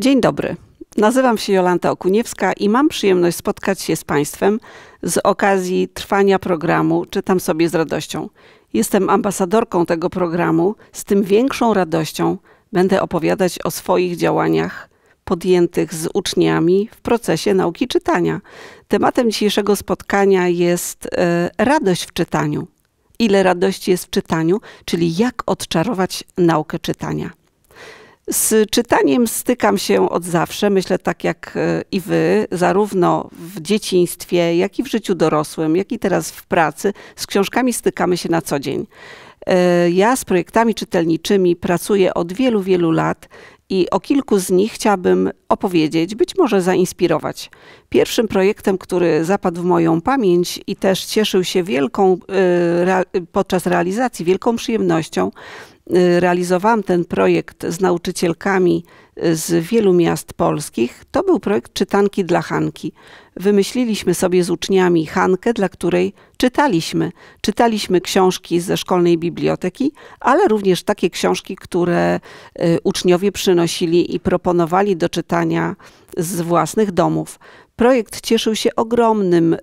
Dzień dobry. Nazywam się Jolanta Okuniewska i mam przyjemność spotkać się z Państwem z okazji trwania programu Czytam sobie z radością. Jestem ambasadorką tego programu, z tym większą radością będę opowiadać o swoich działaniach podjętych z uczniami w procesie nauki czytania. Tematem dzisiejszego spotkania jest y, radość w czytaniu. Ile radości jest w czytaniu, czyli jak odczarować naukę czytania. Z czytaniem stykam się od zawsze, myślę tak jak e, i wy, zarówno w dzieciństwie, jak i w życiu dorosłym, jak i teraz w pracy. Z książkami stykamy się na co dzień. E, ja z projektami czytelniczymi pracuję od wielu, wielu lat i o kilku z nich chciałabym opowiedzieć, być może zainspirować. Pierwszym projektem, który zapadł w moją pamięć i też cieszył się wielką e, podczas realizacji wielką przyjemnością, Y, realizowałam ten projekt z nauczycielkami y, z wielu miast polskich, to był projekt Czytanki dla Hanki. Wymyśliliśmy sobie z uczniami Hankę, dla której czytaliśmy. Czytaliśmy książki ze szkolnej biblioteki, ale również takie książki, które y, uczniowie przynosili i proponowali do czytania z własnych domów. Projekt cieszył się ogromnym e,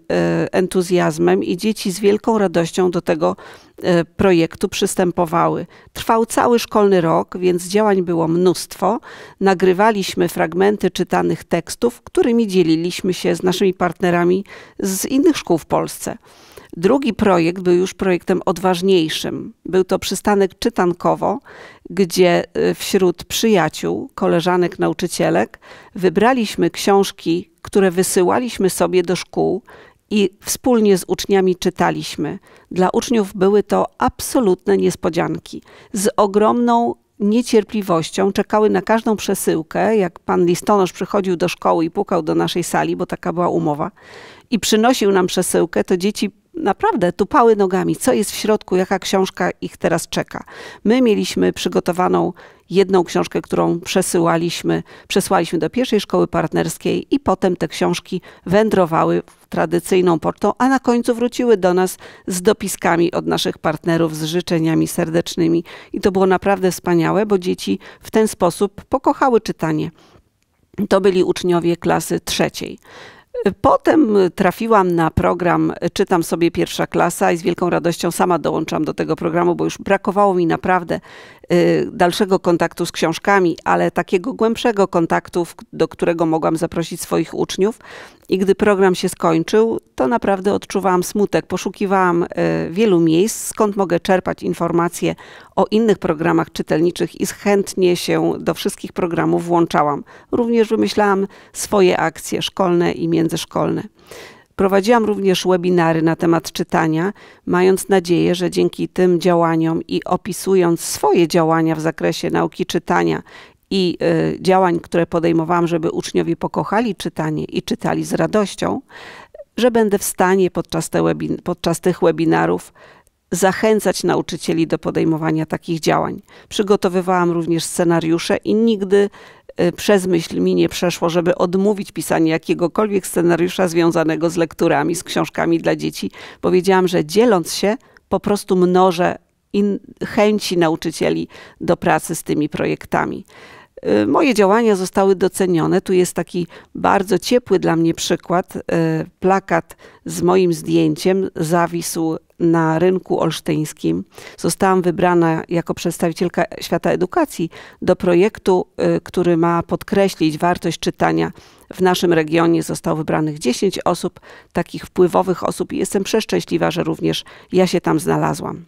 entuzjazmem i dzieci z wielką radością do tego e, projektu przystępowały. Trwał cały szkolny rok, więc działań było mnóstwo. Nagrywaliśmy fragmenty czytanych tekstów, którymi dzieliliśmy się z naszymi partnerami z innych szkół w Polsce. Drugi projekt był już projektem odważniejszym. Był to przystanek czytankowo, gdzie e, wśród przyjaciół, koleżanek, nauczycielek wybraliśmy książki które wysyłaliśmy sobie do szkół i wspólnie z uczniami czytaliśmy. Dla uczniów były to absolutne niespodzianki. Z ogromną niecierpliwością czekały na każdą przesyłkę, jak pan listonosz przychodził do szkoły i pukał do naszej sali, bo taka była umowa, i przynosił nam przesyłkę, to dzieci naprawdę tupały nogami, co jest w środku, jaka książka ich teraz czeka. My mieliśmy przygotowaną jedną książkę, którą przesyłaliśmy, przesłaliśmy do pierwszej szkoły partnerskiej i potem te książki wędrowały tradycyjną portą, a na końcu wróciły do nas z dopiskami od naszych partnerów, z życzeniami serdecznymi. I to było naprawdę wspaniałe, bo dzieci w ten sposób pokochały czytanie. To byli uczniowie klasy trzeciej. Potem trafiłam na program Czytam sobie pierwsza klasa i z wielką radością sama dołączam do tego programu, bo już brakowało mi naprawdę Y, dalszego kontaktu z książkami, ale takiego głębszego kontaktu, do którego mogłam zaprosić swoich uczniów. I gdy program się skończył, to naprawdę odczuwałam smutek. Poszukiwałam y, wielu miejsc, skąd mogę czerpać informacje o innych programach czytelniczych i chętnie się do wszystkich programów włączałam. Również wymyślałam swoje akcje szkolne i międzyszkolne. Prowadziłam również webinary na temat czytania, mając nadzieję, że dzięki tym działaniom i opisując swoje działania w zakresie nauki czytania i y, działań, które podejmowałam, żeby uczniowie pokochali czytanie i czytali z radością, że będę w stanie podczas, te webin podczas tych webinarów zachęcać nauczycieli do podejmowania takich działań. Przygotowywałam również scenariusze i nigdy Y, przez myśl mi nie przeszło, żeby odmówić pisania jakiegokolwiek scenariusza związanego z lekturami, z książkami dla dzieci. Powiedziałam, że dzieląc się, po prostu mnożę in, chęci nauczycieli do pracy z tymi projektami. Y, moje działania zostały docenione. Tu jest taki bardzo ciepły dla mnie przykład. Y, plakat z moim zdjęciem zawisł na rynku olsztyńskim. Zostałam wybrana jako przedstawicielka świata edukacji do projektu, y, który ma podkreślić wartość czytania. W naszym regionie zostało wybranych 10 osób, takich wpływowych osób, i jestem przeszczęśliwa, że również ja się tam znalazłam.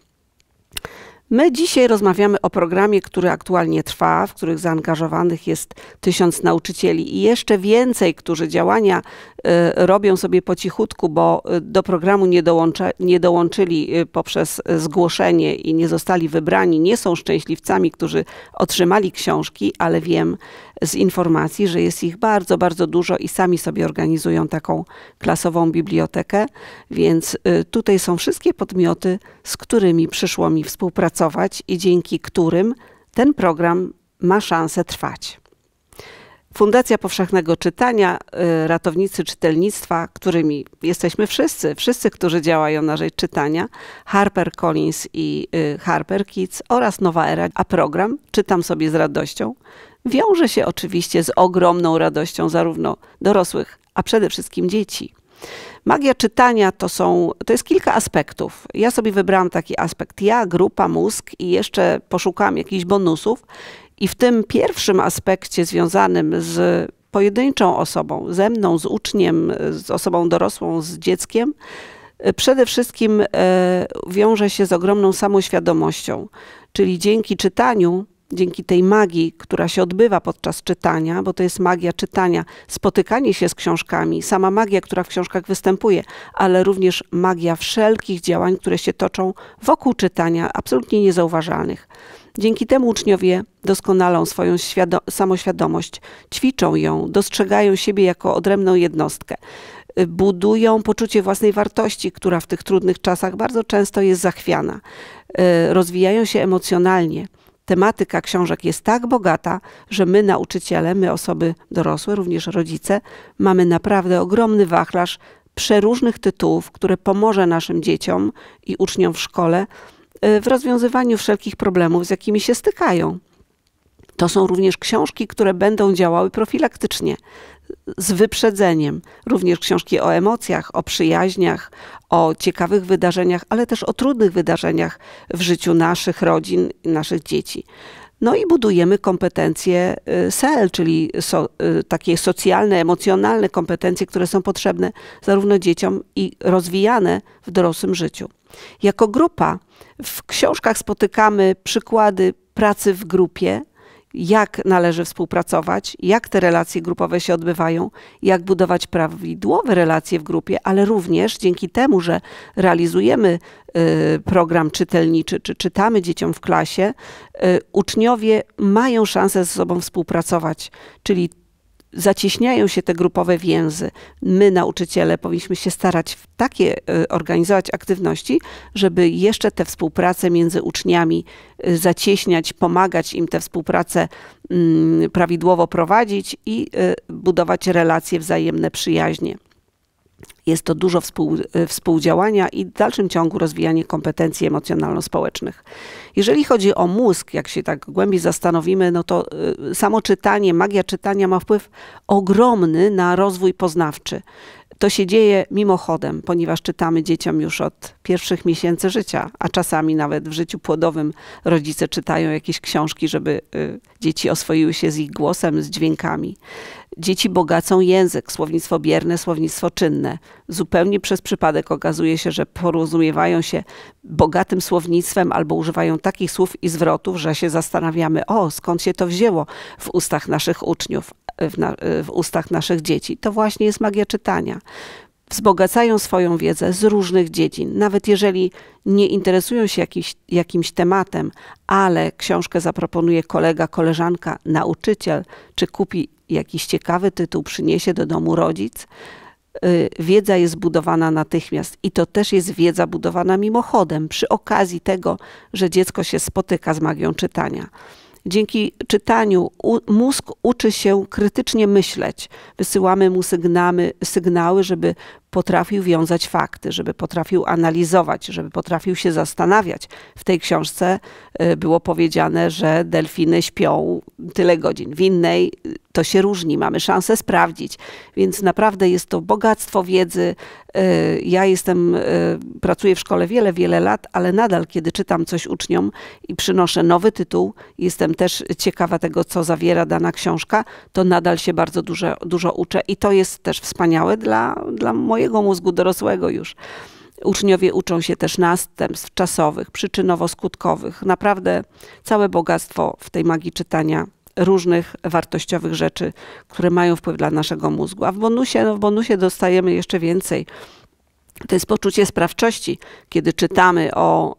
My dzisiaj rozmawiamy o programie, który aktualnie trwa, w których zaangażowanych jest tysiąc nauczycieli i jeszcze więcej, którzy działania y, robią sobie po cichutku, bo y, do programu nie, dołącza, nie dołączyli y, poprzez zgłoszenie i nie zostali wybrani, nie są szczęśliwcami, którzy otrzymali książki, ale wiem, z informacji, że jest ich bardzo, bardzo dużo i sami sobie organizują taką klasową bibliotekę, więc y, tutaj są wszystkie podmioty, z którymi przyszło mi współpracować i dzięki którym ten program ma szansę trwać. Fundacja Powszechnego Czytania, y, Ratownicy Czytelnictwa, którymi jesteśmy wszyscy, wszyscy, którzy działają na rzecz czytania, Harper Collins i y, Harper Kids oraz Nowa Era, a program Czytam sobie z radością wiąże się oczywiście z ogromną radością zarówno dorosłych, a przede wszystkim dzieci. Magia czytania to są, to jest kilka aspektów. Ja sobie wybrałam taki aspekt ja, grupa, mózg i jeszcze poszukałam jakichś bonusów. I w tym pierwszym aspekcie związanym z pojedynczą osobą, ze mną, z uczniem, z osobą dorosłą, z dzieckiem, e, przede wszystkim e, wiąże się z ogromną samoświadomością. Czyli dzięki czytaniu dzięki tej magii, która się odbywa podczas czytania, bo to jest magia czytania, spotykanie się z książkami, sama magia, która w książkach występuje, ale również magia wszelkich działań, które się toczą wokół czytania, absolutnie niezauważalnych. Dzięki temu uczniowie doskonalą swoją samoświadomość, ćwiczą ją, dostrzegają siebie jako odrębną jednostkę. Budują poczucie własnej wartości, która w tych trudnych czasach bardzo często jest zachwiana. E, rozwijają się emocjonalnie Tematyka książek jest tak bogata, że my, nauczyciele, my, osoby dorosłe, również rodzice, mamy naprawdę ogromny wachlarz przeróżnych tytułów, które pomoże naszym dzieciom i uczniom w szkole e, w rozwiązywaniu wszelkich problemów, z jakimi się stykają. To są również książki, które będą działały profilaktycznie z wyprzedzeniem. Również książki o emocjach, o przyjaźniach, o ciekawych wydarzeniach, ale też o trudnych wydarzeniach w życiu naszych rodzin, naszych dzieci. No i budujemy kompetencje y, SEL, czyli so, y, takie socjalne, emocjonalne kompetencje, które są potrzebne zarówno dzieciom i rozwijane w dorosłym życiu. Jako grupa w książkach spotykamy przykłady pracy w grupie, jak należy współpracować, jak te relacje grupowe się odbywają, jak budować prawidłowe relacje w grupie, ale również dzięki temu, że realizujemy y, program czytelniczy, czy czytamy dzieciom w klasie, y, uczniowie mają szansę ze sobą współpracować, czyli zacieśniają się te grupowe więzy. My, nauczyciele, powinniśmy się starać w takie e, organizować aktywności, żeby jeszcze tę współpracę między uczniami e, zacieśniać, pomagać im tę współpracę mm, prawidłowo prowadzić i e, budować relacje wzajemne, przyjaźnie. Jest to dużo współ, e, współdziałania i w dalszym ciągu rozwijanie kompetencji emocjonalno-społecznych. Jeżeli chodzi o mózg, jak się tak głębiej zastanowimy, no to e, samo czytanie, magia czytania ma wpływ ogromny na rozwój poznawczy. To się dzieje mimochodem, ponieważ czytamy dzieciom już od pierwszych miesięcy życia, a czasami nawet w życiu płodowym rodzice czytają jakieś książki, żeby e, dzieci oswoiły się z ich głosem, z dźwiękami. Dzieci bogacą język, słownictwo bierne, słownictwo czynne. Zupełnie przez przypadek okazuje się, że porozumiewają się bogatym słownictwem albo używają takich słów i zwrotów, że się zastanawiamy, o skąd się to wzięło w ustach naszych uczniów, w, na, w ustach naszych dzieci. To właśnie jest magia czytania wzbogacają swoją wiedzę z różnych dziedzin. Nawet jeżeli nie interesują się jakimś tematem, ale książkę zaproponuje kolega, koleżanka, nauczyciel, czy kupi jakiś ciekawy tytuł, przyniesie do domu rodzic, y, wiedza jest budowana natychmiast i to też jest wiedza budowana mimochodem, przy okazji tego, że dziecko się spotyka z magią czytania. Dzięki czytaniu mózg uczy się krytycznie myśleć. Wysyłamy mu sygnamy, sygnały, żeby potrafił wiązać fakty, żeby potrafił analizować, żeby potrafił się zastanawiać. W tej książce y, było powiedziane, że delfiny śpią tyle godzin, w innej to się różni, mamy szansę sprawdzić. Więc naprawdę jest to bogactwo wiedzy. E, ja jestem, e, pracuję w szkole wiele, wiele lat, ale nadal, kiedy czytam coś uczniom i przynoszę nowy tytuł, jestem też ciekawa tego, co zawiera dana książka, to nadal się bardzo dużo, dużo uczę i to jest też wspaniałe dla, dla mojego mózgu dorosłego już. Uczniowie uczą się też następstw czasowych, przyczynowo-skutkowych. Naprawdę całe bogactwo w tej magii czytania różnych wartościowych rzeczy, które mają wpływ dla naszego mózgu. A w bonusie, no w bonusie dostajemy jeszcze więcej to jest poczucie sprawczości, kiedy czytamy o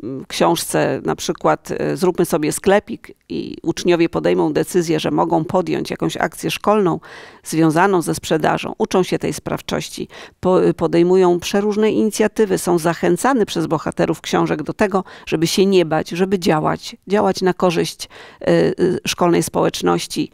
y, książce, na przykład y, Zróbmy sobie sklepik i uczniowie podejmą decyzję, że mogą podjąć jakąś akcję szkolną związaną ze sprzedażą, uczą się tej sprawczości, po, y, podejmują przeróżne inicjatywy, są zachęcani przez bohaterów książek do tego, żeby się nie bać, żeby działać, działać na korzyść y, y, szkolnej społeczności,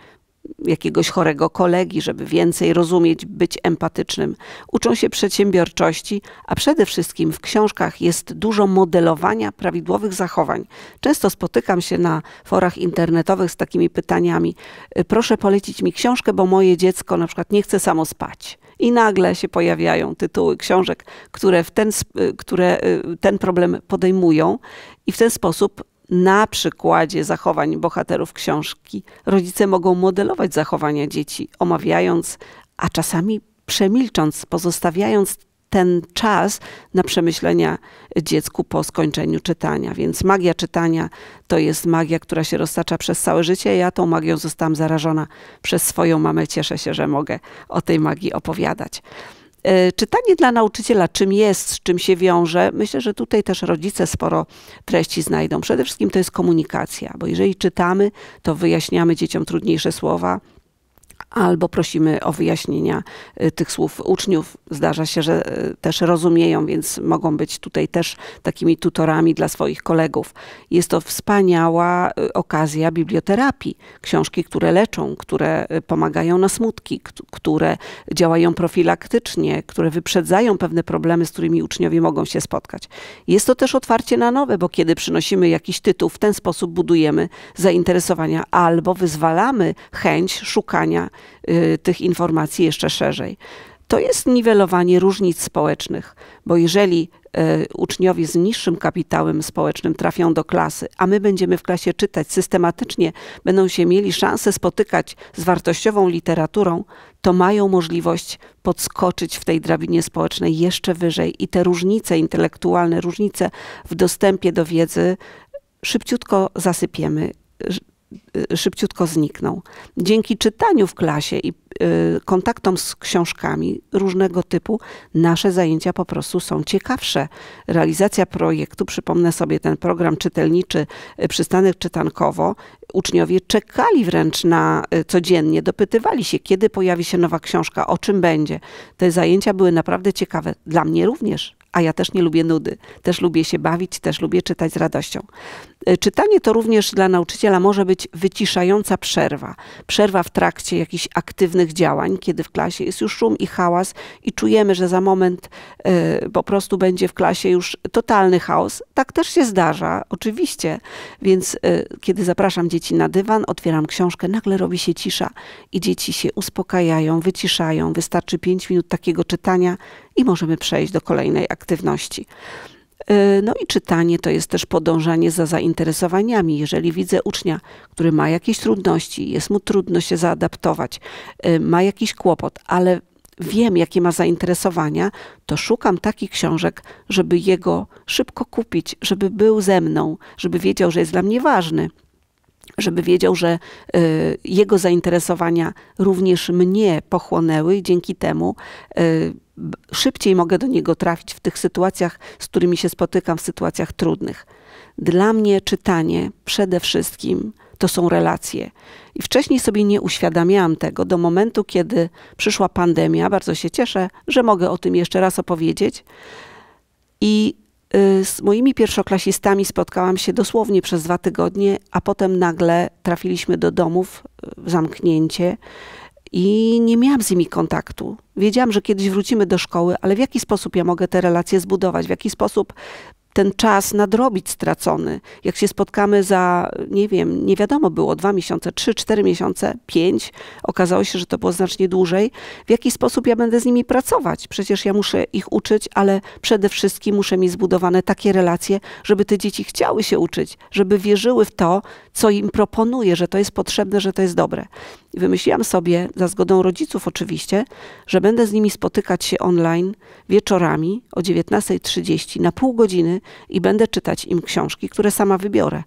jakiegoś chorego kolegi, żeby więcej rozumieć, być empatycznym. Uczą się przedsiębiorczości, a przede wszystkim w książkach jest dużo modelowania prawidłowych zachowań. Często spotykam się na forach internetowych z takimi pytaniami: y, proszę polecić mi książkę, bo moje dziecko na przykład nie chce samo spać i nagle się pojawiają tytuły książek, które, w ten, y, które y, ten problem podejmują i w ten sposób na przykładzie zachowań bohaterów książki rodzice mogą modelować zachowania dzieci, omawiając, a czasami przemilcząc, pozostawiając ten czas na przemyślenia dziecku po skończeniu czytania. Więc magia czytania to jest magia, która się roztacza przez całe życie. Ja tą magią zostałam zarażona przez swoją mamę. Cieszę się, że mogę o tej magii opowiadać. E, czytanie dla nauczyciela, czym jest, z czym się wiąże, myślę, że tutaj też rodzice sporo treści znajdą. Przede wszystkim to jest komunikacja, bo jeżeli czytamy, to wyjaśniamy dzieciom trudniejsze słowa, albo prosimy o wyjaśnienia y, tych słów uczniów. Zdarza się, że y, też rozumieją, więc mogą być tutaj też takimi tutorami dla swoich kolegów. Jest to wspaniała y, okazja biblioterapii. Książki, które leczą, które pomagają na smutki, które działają profilaktycznie, które wyprzedzają pewne problemy, z którymi uczniowie mogą się spotkać. Jest to też otwarcie na nowe, bo kiedy przynosimy jakiś tytuł, w ten sposób budujemy zainteresowania albo wyzwalamy chęć szukania Y, tych informacji jeszcze szerzej. To jest niwelowanie różnic społecznych, bo jeżeli y, uczniowie z niższym kapitałem społecznym trafią do klasy, a my będziemy w klasie czytać systematycznie, będą się mieli szansę spotykać z wartościową literaturą, to mają możliwość podskoczyć w tej drabinie społecznej jeszcze wyżej i te różnice intelektualne, różnice w dostępie do wiedzy szybciutko zasypiemy. Y, szybciutko zniknął. Dzięki czytaniu w klasie i y, kontaktom z książkami różnego typu, nasze zajęcia po prostu są ciekawsze. Realizacja projektu, przypomnę sobie ten program czytelniczy y, Przystanek Czytankowo, uczniowie czekali wręcz na codziennie, dopytywali się, kiedy pojawi się nowa książka, o czym będzie. Te zajęcia były naprawdę ciekawe, dla mnie również a ja też nie lubię nudy. Też lubię się bawić, też lubię czytać z radością. E, czytanie to również dla nauczyciela może być wyciszająca przerwa. Przerwa w trakcie jakichś aktywnych działań, kiedy w klasie jest już szum i hałas i czujemy, że za moment y, po prostu będzie w klasie już totalny chaos. Tak też się zdarza, oczywiście. Więc y, kiedy zapraszam dzieci na dywan, otwieram książkę, nagle robi się cisza i dzieci się uspokajają, wyciszają. Wystarczy 5 minut takiego czytania i możemy przejść do kolejnej aktywności. E, no i czytanie to jest też podążanie za zainteresowaniami. Jeżeli widzę ucznia, który ma jakieś trudności, jest mu trudno się zaadaptować, e, ma jakiś kłopot, ale wiem, jakie ma zainteresowania, to szukam takich książek, żeby jego szybko kupić, żeby był ze mną, żeby wiedział, że jest dla mnie ważny żeby wiedział, że e, jego zainteresowania również mnie pochłonęły i dzięki temu szybciej mogę do niego trafić w tych sytuacjach, z którymi się spotykam, w sytuacjach trudnych. Dla mnie czytanie przede wszystkim to są relacje. I wcześniej sobie nie uświadamiałam tego do momentu, kiedy przyszła pandemia. Bardzo się cieszę, że mogę o tym jeszcze raz opowiedzieć. I y, z moimi pierwszoklasistami spotkałam się dosłownie przez dwa tygodnie, a potem nagle trafiliśmy do domów y, w zamknięcie i nie miałam z nimi kontaktu. Wiedziałam, że kiedyś wrócimy do szkoły, ale w jaki sposób ja mogę te relacje zbudować, w jaki sposób ten czas nadrobić stracony. Jak się spotkamy za, nie wiem, nie wiadomo było, dwa miesiące, trzy, cztery miesiące, pięć, okazało się, że to było znacznie dłużej. W jaki sposób ja będę z nimi pracować? Przecież ja muszę ich uczyć, ale przede wszystkim muszę mieć zbudowane takie relacje, żeby te dzieci chciały się uczyć, żeby wierzyły w to, co im proponuję, że to jest potrzebne, że to jest dobre. Wymyśliłam sobie, za zgodą rodziców oczywiście, że będę z nimi spotykać się online wieczorami o 19.30 na pół godziny i będę czytać im książki, które sama wybiorę,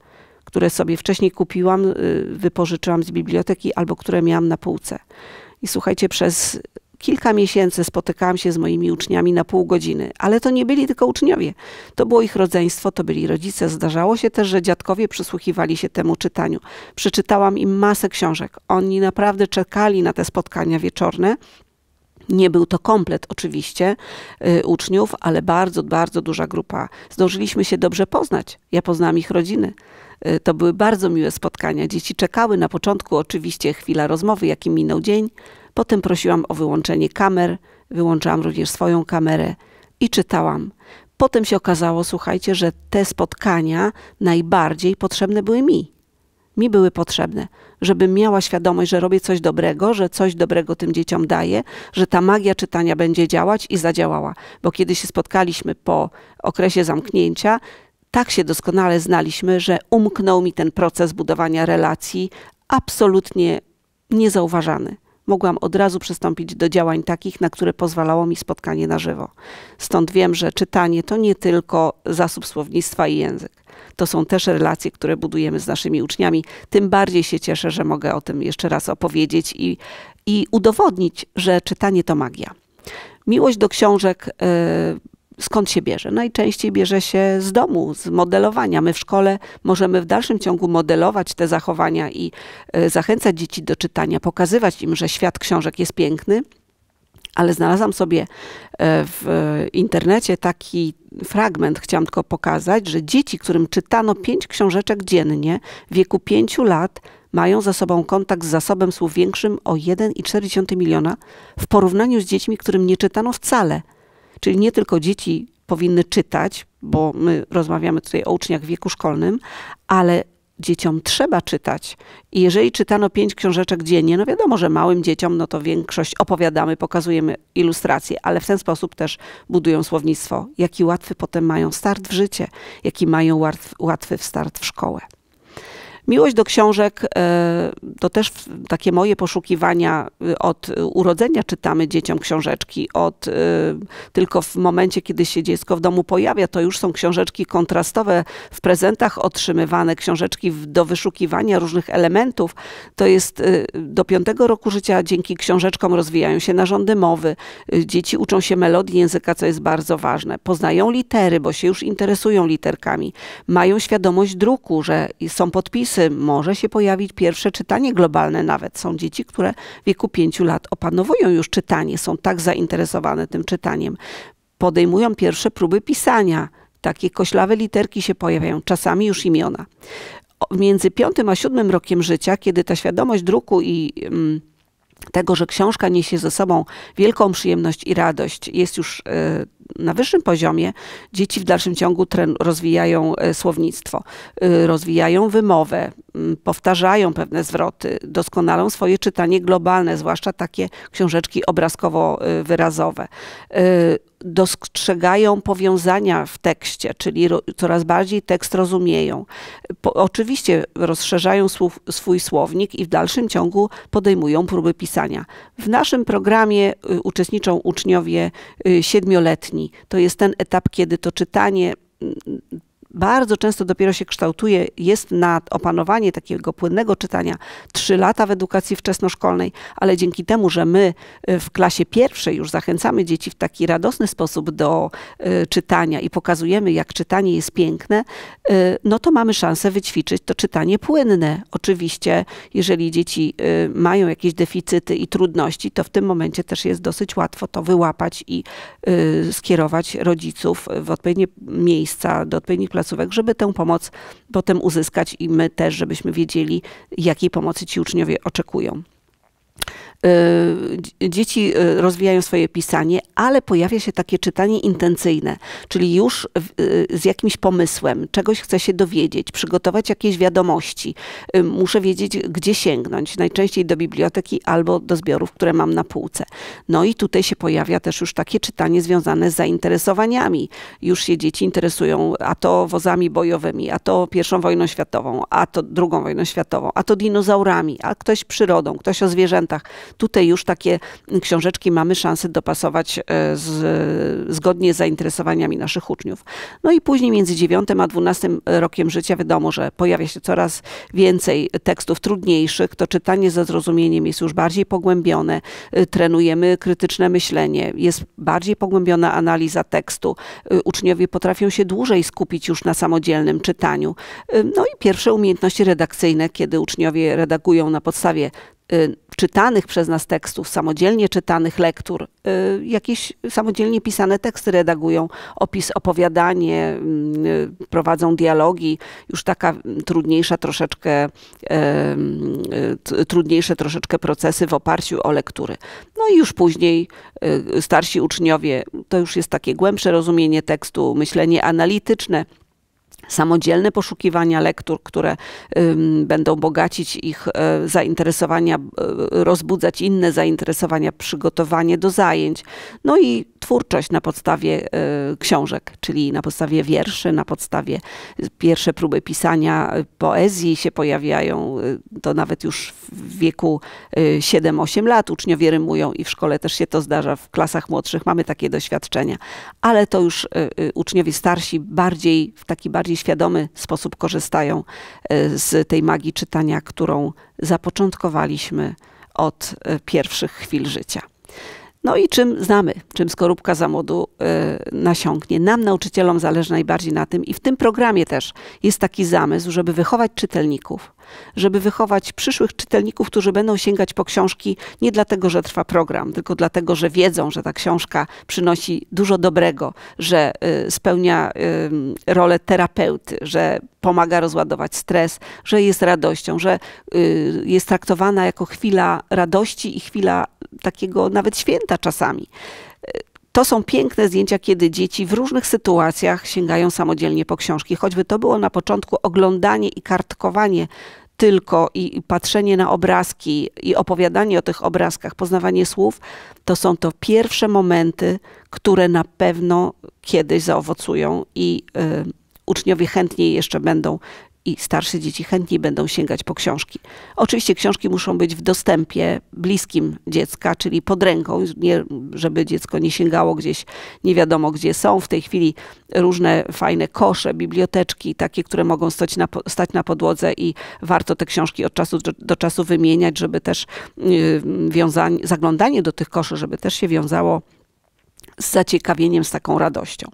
które sobie wcześniej kupiłam, y, wypożyczyłam z biblioteki albo które miałam na półce. I słuchajcie, przez kilka miesięcy spotykałam się z moimi uczniami na pół godziny, ale to nie byli tylko uczniowie. To było ich rodzeństwo, to byli rodzice. Zdarzało się też, że dziadkowie przysłuchiwali się temu czytaniu. Przeczytałam im masę książek. Oni naprawdę czekali na te spotkania wieczorne. Nie był to komplet oczywiście y, uczniów, ale bardzo, bardzo duża grupa. Zdążyliśmy się dobrze poznać. Ja poznałam ich rodziny. Y, to były bardzo miłe spotkania. Dzieci czekały na początku oczywiście chwila rozmowy, jaki minął dzień, Potem prosiłam o wyłączenie kamer, wyłączałam również swoją kamerę i czytałam. Potem się okazało, słuchajcie, że te spotkania najbardziej potrzebne były mi. Mi były potrzebne, żebym miała świadomość, że robię coś dobrego, że coś dobrego tym dzieciom daję, że ta magia czytania będzie działać i zadziałała. Bo kiedy się spotkaliśmy po okresie zamknięcia, tak się doskonale znaliśmy, że umknął mi ten proces budowania relacji absolutnie niezauważany mogłam od razu przystąpić do działań takich, na które pozwalało mi spotkanie na żywo. Stąd wiem, że czytanie to nie tylko zasób słownictwa i język. To są też relacje, które budujemy z naszymi uczniami. Tym bardziej się cieszę, że mogę o tym jeszcze raz opowiedzieć i, i udowodnić, że czytanie to magia. Miłość do książek y, skąd się bierze? Najczęściej bierze się z domu, z modelowania. My w szkole możemy w dalszym ciągu modelować te zachowania i e, zachęcać dzieci do czytania, pokazywać im, że świat książek jest piękny. Ale znalazłam sobie e, w internecie taki fragment, chciałam tylko pokazać, że dzieci, którym czytano pięć książeczek dziennie w wieku pięciu lat, mają ze sobą kontakt z zasobem słów większym o 1,4 miliona w porównaniu z dziećmi, którym nie czytano wcale Czyli nie tylko dzieci powinny czytać, bo my rozmawiamy tutaj o uczniach w wieku szkolnym, ale dzieciom trzeba czytać. I jeżeli czytano pięć książeczek dziennie, no wiadomo, że małym dzieciom, no to większość opowiadamy, pokazujemy ilustracje, ale w ten sposób też budują słownictwo. Jaki łatwy potem mają start w życie, jaki mają łatwy start w szkołę. Miłość do książek e, to też takie moje poszukiwania. Y, od urodzenia czytamy dzieciom książeczki, od, y, tylko w momencie, kiedy się dziecko w domu pojawia, to już są książeczki kontrastowe w prezentach otrzymywane, książeczki do wyszukiwania różnych elementów. To jest y, do piątego roku życia dzięki książeczkom rozwijają się narządy mowy, dzieci uczą się melodii języka, co jest bardzo ważne. Poznają litery, bo się już interesują literkami. Mają świadomość druku, że są podpisy, kryzysy może się pojawić pierwsze czytanie globalne nawet. Są dzieci, które w wieku pięciu lat opanowują już czytanie, są tak zainteresowane tym czytaniem. Podejmują pierwsze próby pisania. Takie koślawe literki się pojawiają, czasami już imiona. Między piątym a siódmym rokiem życia, kiedy ta świadomość druku i... Mm, tego, że książka niesie ze sobą wielką przyjemność i radość, jest już e, na wyższym poziomie, dzieci w dalszym ciągu rozwijają e, słownictwo, e, rozwijają wymowę, powtarzają pewne zwroty, doskonalą swoje czytanie globalne, zwłaszcza takie książeczki obrazkowo-wyrazowe dostrzegają powiązania w tekście, czyli ro, coraz bardziej tekst rozumieją. Po, oczywiście rozszerzają słów, swój słownik i w dalszym ciągu podejmują próby pisania. W naszym programie y, uczestniczą uczniowie y, siedmioletni. to jest ten etap, kiedy to czytanie y, bardzo często dopiero się kształtuje, jest na opanowanie takiego płynnego czytania trzy lata w edukacji wczesnoszkolnej, ale dzięki temu, że my y, w klasie pierwszej już zachęcamy dzieci w taki radosny sposób do y, czytania i pokazujemy, jak czytanie jest piękne, y, no to mamy szansę wyćwiczyć to czytanie płynne. Oczywiście, jeżeli dzieci mają jakieś deficyty i trudności, to w tym momencie też jest dosyć łatwo to wyłapać i skierować rodziców w odpowiednie miejsca, do odpowiednich placów placówek, żeby tę pomoc potem uzyskać i my też, żebyśmy wiedzieli, jakiej pomocy ci uczniowie oczekują. Y, dzieci y, rozwijają swoje pisanie, ale pojawia się takie czytanie intencyjne, czyli już y, z jakimś pomysłem, czegoś chcę się dowiedzieć, przygotować jakieś wiadomości. Muszę wiedzieć, gdzie sięgnąć, najczęściej do biblioteki albo do zbiorów, które mam na półce. No i tutaj się pojawia też już takie czytanie związane z zainteresowaniami. Już się dzieci interesują a to wozami bojowymi, a to pierwszą wojną światową, a to drugą wojną światową, a to dinozaurami, a ktoś przyrodą, ktoś o zwierzętach. Tutaj już takie książeczki mamy szansę dopasować e, z, zgodnie z zainteresowaniami naszych uczniów. No i później między 9 a 12 rokiem życia wiadomo, że pojawia się coraz więcej tekstów trudniejszych, to czytanie ze zrozumieniem jest już bardziej pogłębione, e, trenujemy krytyczne myślenie, jest bardziej pogłębiona analiza tekstu, e, uczniowie potrafią się dłużej skupić już na samodzielnym czytaniu. No i pierwsze umiejętności redakcyjne, kiedy uczniowie redagują na podstawie Y, czytanych przez nas tekstów, samodzielnie czytanych lektur, y, jakieś samodzielnie pisane teksty redagują, opis, opowiadanie, mm, y, prowadzą dialogi, już taka trudniejsza troszeczkę, trudniejsze troszeczkę procesy w oparciu o lektury. No i już później starsi uczniowie, to już jest takie głębsze rozumienie tekstu, myślenie analityczne, samodzielne poszukiwania lektur, które będą bogacić ich e, zainteresowania, e, rozbudzać inne zainteresowania, przygotowanie do zajęć. No i twórczość na podstawie y, książek, czyli na podstawie wierszy, na podstawie pierwsze próby pisania y, poezji się pojawiają, y, to nawet już w wieku 7-8 lat uczniowie rymują i w szkole też się to zdarza, w klasach młodszych mamy takie doświadczenia, ale to już uczniowie starsi bardziej, w taki bardziej świadomy sposób korzystają z tej magii czytania, którą zapoczątkowaliśmy od pierwszych chwil życia. No i czym znamy, czym skorupka zamodu y, Nam, nauczycielom, zależy najbardziej na tym i w tym programie też jest taki zamysł, żeby wychować czytelników, żeby wychować przyszłych czytelników, którzy będą sięgać po książki nie dlatego, że trwa program, tylko dlatego, że wiedzą, że ta książka przynosi dużo dobrego, że y, spełnia y, rolę terapeuty, że pomaga rozładować stres, że jest radością, że y, jest traktowana jako chwila radości i chwila takiego nawet święta czasami. To są piękne zdjęcia, kiedy dzieci w różnych sytuacjach sięgają samodzielnie po książki. Choćby to było na początku oglądanie i kartkowanie tylko i patrzenie na obrazki i opowiadanie o tych obrazkach, poznawanie słów, to są to pierwsze momenty, które na pewno kiedyś zaowocują i y, uczniowie chętniej jeszcze będą i starsze dzieci chętniej będą sięgać po książki. Oczywiście książki muszą być w dostępie bliskim dziecka, czyli pod ręką, nie, żeby dziecko nie sięgało gdzieś, nie wiadomo gdzie są. W tej chwili różne fajne kosze, biblioteczki, takie, które mogą stać na, stać na podłodze i warto te książki od czasu do, do czasu wymieniać, żeby też yy, zaglądanie do tych koszy, żeby też się wiązało z zaciekawieniem, z taką radością.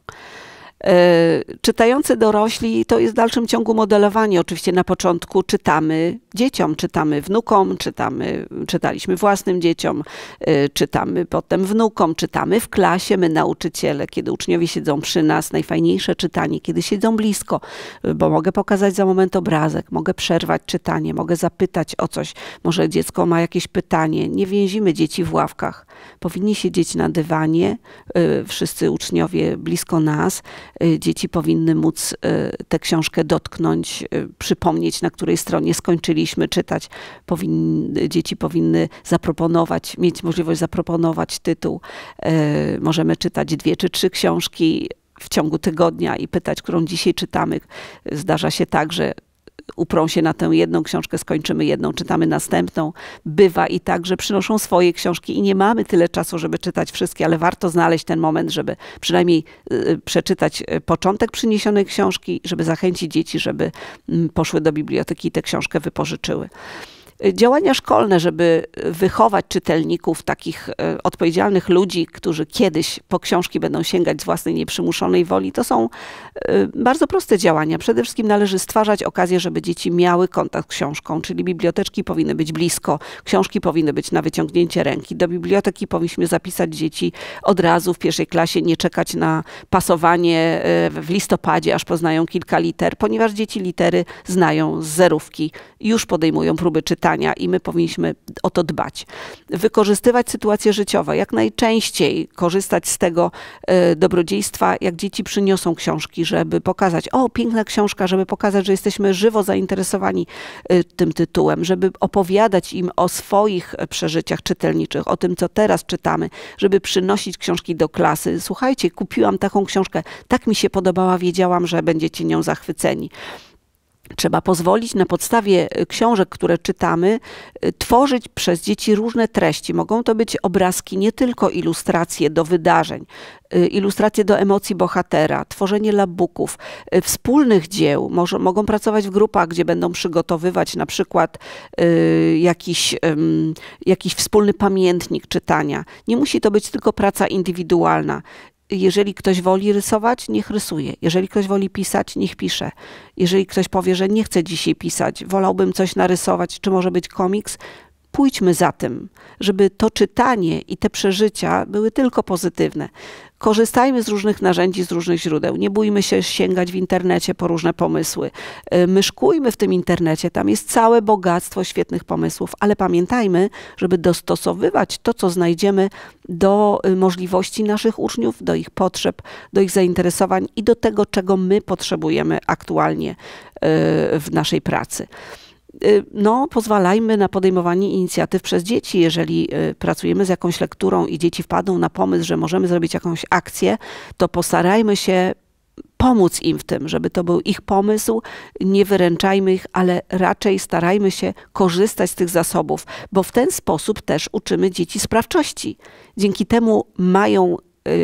E, czytający dorośli to jest w dalszym ciągu modelowanie. Oczywiście na początku czytamy dzieciom, czytamy wnukom, czytamy, czytaliśmy własnym dzieciom, e, czytamy potem wnukom, czytamy w klasie, my nauczyciele, kiedy uczniowie siedzą przy nas, najfajniejsze czytanie, kiedy siedzą blisko, e, bo mogę pokazać za moment obrazek, mogę przerwać czytanie, mogę zapytać o coś, może dziecko ma jakieś pytanie. Nie więzimy dzieci w ławkach. Powinni siedzieć na dywanie, y, wszyscy uczniowie blisko nas. Y, dzieci powinny móc y, tę książkę dotknąć, przypomnieć, na której stronie skończyliśmy czytać. Powinny, dzieci powinny zaproponować, mieć możliwość zaproponować tytuł. Możemy czytać dwie czy trzy książki w ciągu tygodnia i pytać, którą dzisiaj czytamy. Zdarza się tak, że uprą się na tę jedną książkę, skończymy jedną, czytamy następną. Bywa i tak, że przynoszą swoje książki i nie mamy tyle czasu, żeby czytać wszystkie, ale warto znaleźć ten moment, żeby przynajmniej y, y, przeczytać y, początek przyniesionej książki, żeby zachęcić dzieci, żeby mm, poszły do biblioteki i tę książkę wypożyczyły działania szkolne, żeby wychować czytelników, takich e, odpowiedzialnych ludzi, którzy kiedyś po książki będą sięgać z własnej nieprzymuszonej woli, to są e, bardzo proste działania. Przede wszystkim należy stwarzać okazję, żeby dzieci miały kontakt z książką, czyli biblioteczki powinny być blisko, książki powinny być na wyciągnięcie ręki. Do biblioteki powinniśmy zapisać dzieci od razu w pierwszej klasie, nie czekać na pasowanie e, w listopadzie, aż poznają kilka liter, ponieważ dzieci litery znają z zerówki, już podejmują próby czytania pytania i my powinniśmy o to dbać. Wykorzystywać sytuacje życiowe, jak najczęściej korzystać z tego e, dobrodziejstwa, jak dzieci przyniosą książki, żeby pokazać, o, piękna książka, żeby pokazać, że jesteśmy żywo zainteresowani e, tym tytułem, żeby opowiadać im o swoich przeżyciach czytelniczych, o tym, co teraz czytamy, żeby przynosić książki do klasy. Słuchajcie, kupiłam taką książkę, tak mi się podobała, wiedziałam, że będziecie nią zachwyceni. Trzeba pozwolić na podstawie y, książek, które czytamy, y, tworzyć przez dzieci różne treści. Mogą to być obrazki, nie tylko ilustracje do wydarzeń, y, ilustracje do emocji bohatera, tworzenie labuków, wspólnych dzieł. Może, mogą pracować w grupach, gdzie będą przygotowywać na przykład jakiś, jakiś wspólny pamiętnik czytania. Nie musi to być tylko praca indywidualna jeżeli ktoś woli rysować, niech rysuje. Jeżeli ktoś woli pisać, niech pisze. Jeżeli ktoś powie, że nie chce dzisiaj pisać, wolałbym coś narysować, czy może być komiks, pójdźmy za tym, żeby to czytanie i te przeżycia były tylko pozytywne, Korzystajmy z różnych narzędzi, z różnych źródeł. Nie bójmy się sięgać w internecie po różne pomysły. Y, myszkujmy w tym internecie, tam jest całe bogactwo świetnych pomysłów, ale pamiętajmy, żeby dostosowywać to, co znajdziemy do y, możliwości naszych uczniów, do ich potrzeb, do ich zainteresowań i do tego, czego my potrzebujemy aktualnie y, w naszej pracy. Y, no, pozwalajmy na podejmowanie inicjatyw przez dzieci. Jeżeli y, pracujemy z jakąś lekturą i dzieci wpadną na pomysł, że możemy zrobić jakąś akcję, to postarajmy się pomóc im w tym, żeby to był ich pomysł, nie wyręczajmy ich, ale raczej starajmy się korzystać z tych zasobów, bo w ten sposób też uczymy dzieci sprawczości. Dzięki temu mają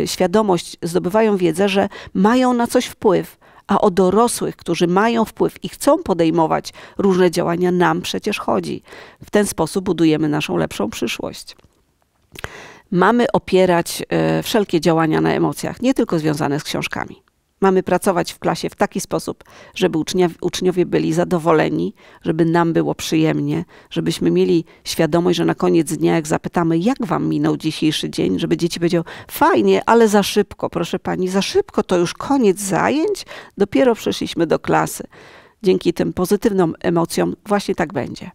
y, świadomość, zdobywają wiedzę, że mają na coś wpływ a o dorosłych, którzy mają wpływ i chcą podejmować różne działania, nam przecież chodzi. W ten sposób budujemy naszą lepszą przyszłość mamy opierać e, wszelkie działania na emocjach, nie tylko związane z książkami. Mamy pracować w klasie w taki sposób, żeby uczniowie byli zadowoleni, żeby nam było przyjemnie, żebyśmy mieli świadomość, że na koniec dnia, jak zapytamy, jak wam minął dzisiejszy dzień, żeby dzieci powiedziały, fajnie, ale za szybko, proszę pani, za szybko to już koniec zajęć, dopiero przeszliśmy do klasy. Dzięki tym pozytywnym emocjom właśnie tak będzie.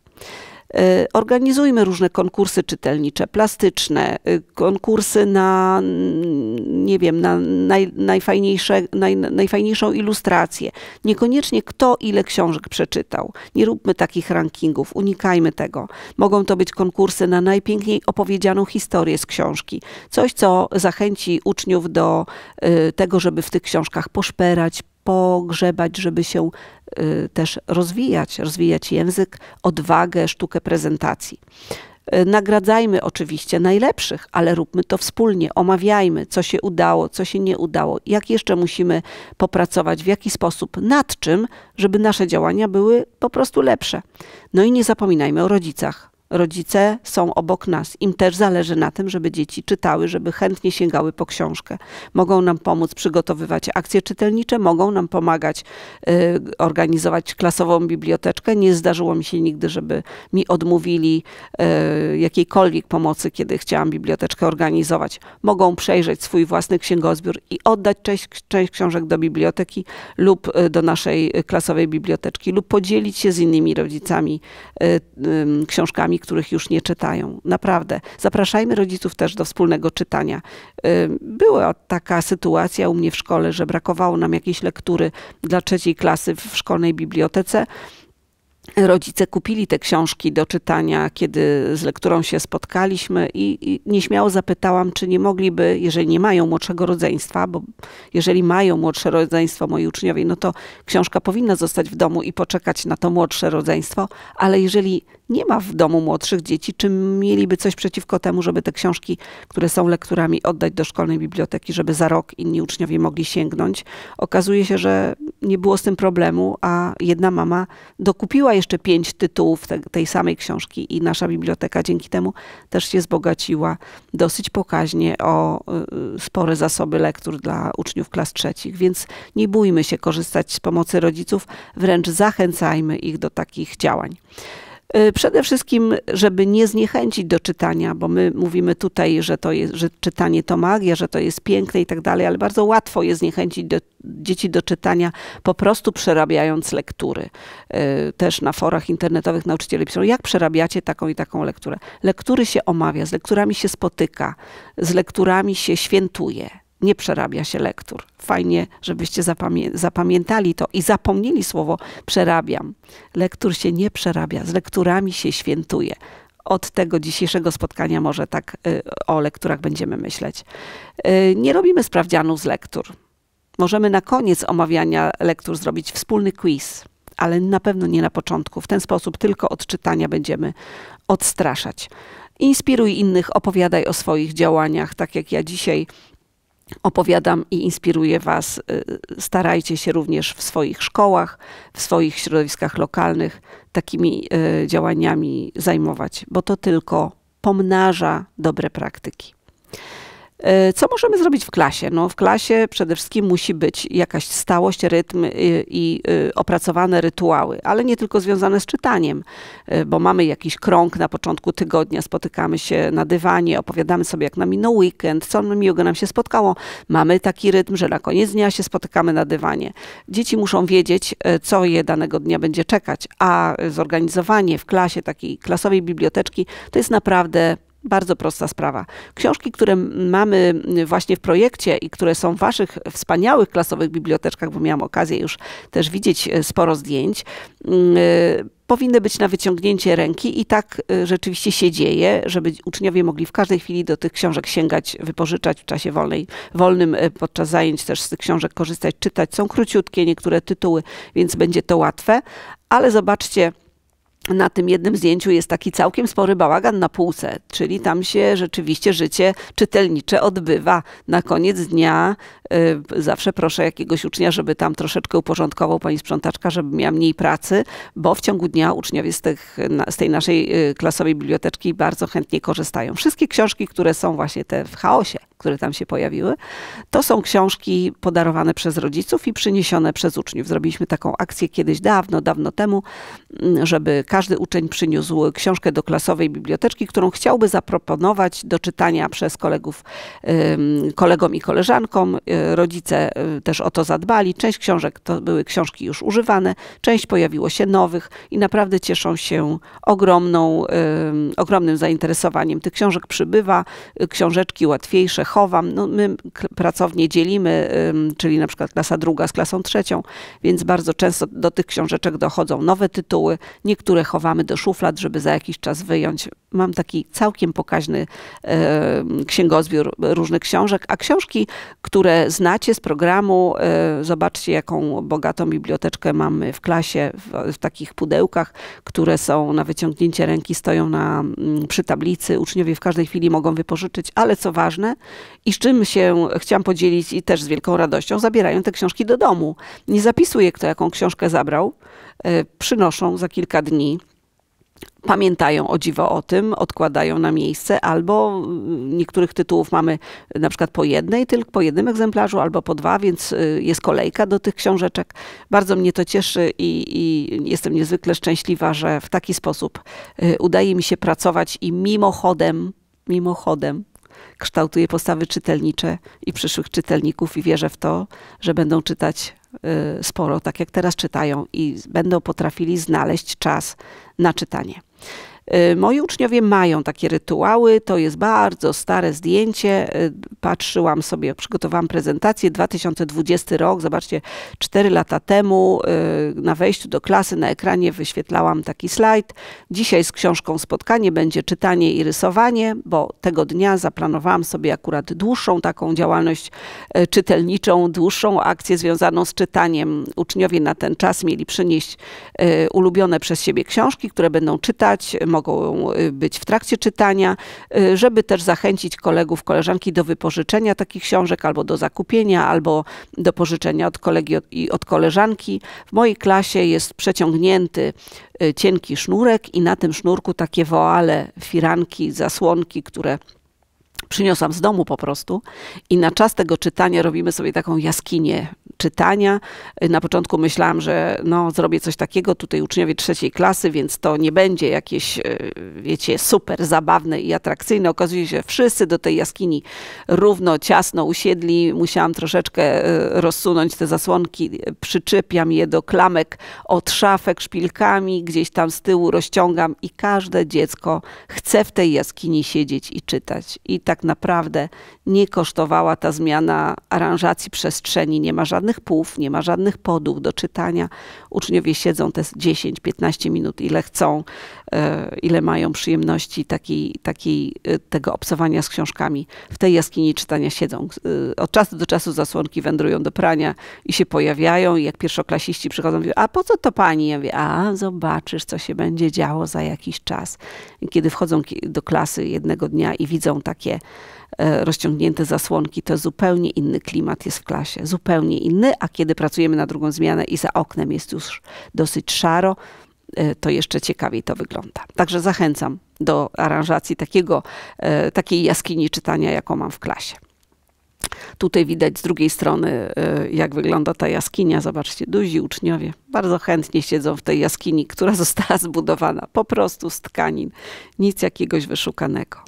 Y, organizujmy różne konkursy czytelnicze, plastyczne, y, konkursy na, mm, nie wiem, na naj, najfajniejsze, naj, najfajniejszą ilustrację. Niekoniecznie kto ile książek przeczytał. Nie róbmy takich rankingów, unikajmy tego. Mogą to być konkursy na najpiękniej opowiedzianą historię z książki. Coś, co zachęci uczniów do y, tego, żeby w tych książkach poszperać, pogrzebać, żeby się y, też rozwijać, rozwijać język, odwagę, sztukę prezentacji. Y, nagradzajmy oczywiście najlepszych, ale róbmy to wspólnie, omawiajmy, co się udało, co się nie udało, jak jeszcze musimy popracować, w jaki sposób, nad czym, żeby nasze działania były po prostu lepsze. No i nie zapominajmy o rodzicach rodzice są obok nas. Im też zależy na tym, żeby dzieci czytały, żeby chętnie sięgały po książkę. Mogą nam pomóc przygotowywać akcje czytelnicze, mogą nam pomagać y, organizować klasową biblioteczkę. Nie zdarzyło mi się nigdy, żeby mi odmówili y, jakiejkolwiek pomocy, kiedy chciałam biblioteczkę organizować. Mogą przejrzeć swój własny księgozbiór i oddać część, część książek do biblioteki lub y, do naszej y, klasowej biblioteczki, lub podzielić się z innymi rodzicami y, y, książkami, których już nie czytają. Naprawdę. Zapraszajmy rodziców też do wspólnego czytania. Była taka sytuacja u mnie w szkole, że brakowało nam jakiejś lektury dla trzeciej klasy w szkolnej bibliotece. Rodzice kupili te książki do czytania, kiedy z lekturą się spotkaliśmy, i, i nieśmiało zapytałam, czy nie mogliby, jeżeli nie mają młodszego rodzeństwa, bo jeżeli mają młodsze rodzeństwo moi uczniowie, no to książka powinna zostać w domu i poczekać na to młodsze rodzeństwo, ale jeżeli nie ma w domu młodszych dzieci, czy mieliby coś przeciwko temu, żeby te książki, które są lekturami, oddać do szkolnej biblioteki, żeby za rok inni uczniowie mogli sięgnąć. Okazuje się, że nie było z tym problemu, a jedna mama dokupiła jeszcze pięć tytułów te, tej samej książki i nasza biblioteka dzięki temu też się zbogaciła dosyć pokaźnie o y, spore zasoby lektur dla uczniów klas trzecich, więc nie bójmy się korzystać z pomocy rodziców, wręcz zachęcajmy ich do takich działań. E, przede wszystkim, żeby nie zniechęcić do czytania, bo my mówimy tutaj, że, to jest, że czytanie to magia, że to jest piękne i tak dalej, ale bardzo łatwo jest zniechęcić do, dzieci do czytania, po prostu przerabiając lektury. E, też na forach internetowych nauczyciele piszą, jak przerabiacie taką i taką lekturę. Lektury się omawia, z lekturami się spotyka, z lekturami się świętuje nie przerabia się lektur. Fajnie, żebyście zapamię zapamiętali to i zapomnieli słowo przerabiam. Lektur się nie przerabia, z lekturami się świętuje. Od tego dzisiejszego spotkania może tak y, o lekturach będziemy myśleć. Y, nie robimy sprawdzianu z lektur. Możemy na koniec omawiania lektur zrobić wspólny quiz, ale na pewno nie na początku. W ten sposób tylko od czytania będziemy odstraszać. Inspiruj innych, opowiadaj o swoich działaniach, tak jak ja dzisiaj opowiadam i inspiruję Was. Y, starajcie się również w swoich szkołach, w swoich środowiskach lokalnych takimi y, działaniami zajmować, bo to tylko pomnaża dobre praktyki. E, co możemy zrobić w klasie? No, w klasie przede wszystkim musi być jakaś stałość, rytm y, i, i y, opracowane rytuały, ale nie tylko związane z czytaniem, e, bo mamy jakiś krąg na początku tygodnia, spotykamy się na dywanie, opowiadamy sobie, jak nam minął weekend, co miłego nam się spotkało. Mamy taki rytm, że na koniec dnia się spotykamy na dywanie. Dzieci muszą wiedzieć, e, co je danego dnia będzie czekać, a zorganizowanie w klasie takiej klasowej biblioteczki to jest naprawdę bardzo prosta sprawa. Książki, które mamy właśnie w projekcie i które są w Waszych wspaniałych klasowych biblioteczkach, bo miałam okazję już też widzieć e, sporo zdjęć, e, powinny być na wyciągnięcie ręki i tak e, rzeczywiście się dzieje, żeby uczniowie mogli w każdej chwili do tych książek sięgać, wypożyczać w czasie wolnej, wolnym, podczas zajęć też z tych książek korzystać, czytać. Są króciutkie niektóre tytuły, więc będzie to łatwe, ale zobaczcie, na tym jednym zdjęciu jest taki całkiem spory bałagan na półce, czyli tam się rzeczywiście życie czytelnicze odbywa. Na koniec dnia Y, zawsze proszę jakiegoś ucznia, żeby tam troszeczkę uporządkował pani sprzątaczka, żeby miała mniej pracy, bo w ciągu dnia uczniowie z, tych, z tej naszej y, klasowej biblioteczki bardzo chętnie korzystają. Wszystkie książki, które są właśnie te w chaosie, które tam się pojawiły, to są książki podarowane przez rodziców i przyniesione przez uczniów. Zrobiliśmy taką akcję kiedyś dawno, dawno temu, mm, żeby każdy uczeń przyniósł książkę do klasowej biblioteczki, którą chciałby zaproponować do czytania przez kolegów, kolegom i koleżankom y, rodzice y, też o to zadbali. Część książek to były książki już używane, część pojawiło się nowych i naprawdę cieszą się ogromną, y, ogromnym zainteresowaniem. Tych książek przybywa, y, książeczki łatwiejsze chowam. No, my pracownie dzielimy, czyli na przykład klasa druga z klasą trzecią, więc bardzo często do tych książeczek dochodzą nowe tytuły. Niektóre chowamy do szuflad, żeby za jakiś czas wyjąć. Mam taki całkiem pokaźny księgozbiór różnych książek, a książki, które znacie z programu. E, zobaczcie, jaką bogatą biblioteczkę mamy w klasie, w, w takich pudełkach, które są na wyciągnięcie ręki, stoją na, mm, przy tablicy. Uczniowie w każdej chwili mogą wypożyczyć, ale co ważne i z czym się chciałam podzielić i też z wielką radością, zabierają te książki do domu. Nie zapisuje, kto jaką książkę zabrał. E, przynoszą za kilka dni pamiętają o dziwo o tym, odkładają na miejsce, albo mm, niektórych tytułów mamy na przykład po jednej, tylko po jednym egzemplarzu, albo po dwa, więc y, jest kolejka do tych książeczek. Bardzo mnie to cieszy i, i jestem niezwykle szczęśliwa, że w taki sposób y, udaje mi się pracować i mimochodem, mimochodem kształtuje postawy czytelnicze i przyszłych czytelników i wierzę w to, że będą czytać Y, sporo, tak jak teraz czytają i będą potrafili znaleźć czas na czytanie. Y, moi uczniowie mają takie rytuały, to jest bardzo stare zdjęcie. Y, patrzyłam sobie, przygotowałam prezentację 2020 rok, zobaczcie, 4 lata temu y, na wejściu do klasy na ekranie wyświetlałam taki slajd. Dzisiaj z książką spotkanie będzie czytanie i rysowanie, bo tego dnia zaplanowałam sobie akurat dłuższą taką działalność czytelniczą, dłuższą akcję związaną z czytaniem. Uczniowie na ten czas mieli przynieść ulubione przez siebie książki, które będą czytać, mogą y, być w trakcie czytania, y, żeby też zachęcić kolegów, koleżanki do wypożyczenia takich książek albo do zakupienia, albo do pożyczenia od kolegi i od koleżanki. W mojej klasie jest przeciągnięty y, cienki sznurek i na tym sznurku takie woale, firanki, zasłonki, które przyniosłam z domu po prostu i na czas tego czytania robimy sobie taką jaskinię czytania. Na początku myślałam, że no, zrobię coś takiego, tutaj uczniowie trzeciej klasy, więc to nie będzie jakieś, e, wiecie, super zabawne i atrakcyjne. Okazuje się, że wszyscy do tej jaskini równo, ciasno usiedli. Musiałam troszeczkę e, rozsunąć te zasłonki, przyczepiam je do klamek od szafek szpilkami, gdzieś tam z tyłu rozciągam i każde dziecko chce w tej jaskini siedzieć i czytać. I tak naprawdę nie kosztowała ta zmiana aranżacji przestrzeni. Nie ma żadnych pół, nie ma żadnych podów do czytania. Uczniowie siedzą te 10-15 minut, ile chcą, e, ile mają przyjemności takiej, takiej, tego obcowania z książkami. W tej jaskini czytania siedzą. E, od czasu do czasu zasłonki wędrują do prania i się pojawiają. I jak pierwszoklasiści przychodzą, mówią, a po co to pani? Ja mówię, a zobaczysz, co się będzie działo za jakiś czas. I kiedy wchodzą do klasy jednego dnia i widzą takie E, rozciągnięte zasłonki, to zupełnie inny klimat jest w klasie, zupełnie inny, a kiedy pracujemy na drugą zmianę i za oknem jest już dosyć szaro, e, to jeszcze ciekawiej to wygląda. Także zachęcam do aranżacji takiego, e, takiej jaskini czytania, jaką mam w klasie. Tutaj widać z drugiej strony, jak wygląda ta jaskinia. Zobaczcie, duzi uczniowie bardzo chętnie siedzą w tej jaskini, która została zbudowana po prostu z tkanin, nic jakiegoś wyszukanego.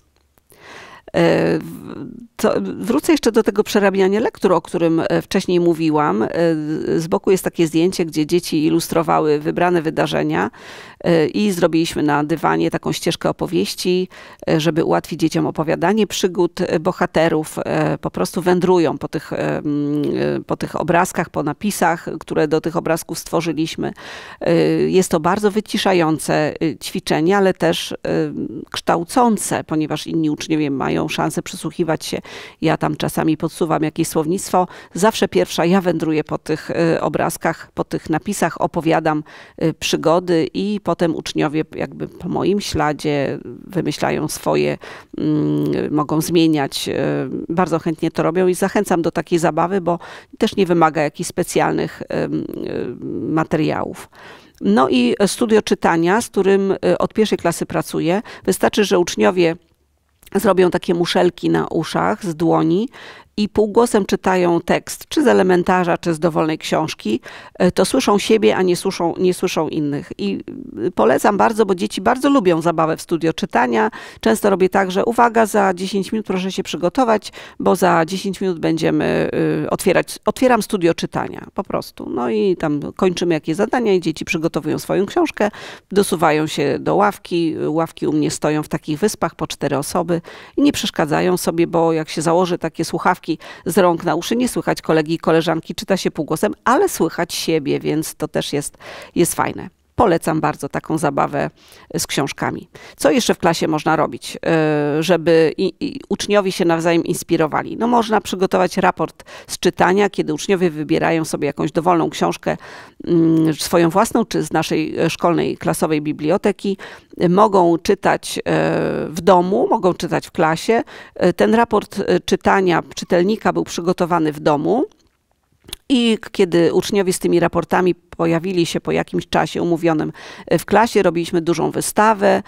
To e, wrócę jeszcze do tego przerabiania lektur, o którym e, wcześniej mówiłam. E, z boku jest takie zdjęcie, gdzie dzieci ilustrowały wybrane wydarzenia i zrobiliśmy na dywanie taką ścieżkę opowieści, żeby ułatwić dzieciom opowiadanie przygód bohaterów. Po prostu wędrują po tych, po tych obrazkach, po napisach, które do tych obrazków stworzyliśmy. Jest to bardzo wyciszające ćwiczenie, ale też kształcące, ponieważ inni uczniowie mają miał szansę przysłuchiwać się. Ja tam czasami podsuwam jakieś słownictwo. Zawsze pierwsza ja wędruję po tych y, obrazkach, po tych napisach, opowiadam y, przygody i potem uczniowie jakby po moim śladzie wymyślają swoje, mm, mogą zmieniać. Y, bardzo chętnie to robią i zachęcam do takiej zabawy, bo też nie wymaga jakichś specjalnych materiałów. No i studio czytania, z którym od pierwszej klasy pracuję. Wystarczy, że uczniowie zrobią takie muszelki na uszach z dłoni i półgłosem czytają tekst, czy z elementarza, czy z dowolnej książki, e, to słyszą siebie, a nie słyszą, nie słyszą innych. I y, polecam bardzo, bo dzieci bardzo lubią zabawę w studio czytania. Często robię tak, że uwaga, za 10 minut proszę się przygotować, bo za 10 minut będziemy y, otwierać, otwieram studio czytania po prostu. No i tam kończymy jakieś zadania i dzieci przygotowują swoją książkę, dosuwają się do ławki. Ławki u mnie stoją w takich wyspach po cztery osoby i nie przeszkadzają sobie, bo jak się założy takie słuchawki, słuchawki z rąk na uszy, nie słychać kolegi i koleżanki, czyta się półgłosem, ale słychać siebie, więc to też jest, jest fajne. Polecam bardzo taką zabawę e, z książkami. Co jeszcze w klasie można robić, e, żeby i, i uczniowie się nawzajem inspirowali? No można przygotować raport z czytania, kiedy uczniowie wybierają sobie jakąś dowolną książkę, mm, swoją własną czy z naszej e, szkolnej klasowej biblioteki. Mogą czytać w domu, mogą czytać w klasie. Ten raport czytania czytelnika był przygotowany w domu i kiedy uczniowie z tymi raportami pojawili się po jakimś czasie umówionym e, w klasie, robiliśmy dużą wystawę. E,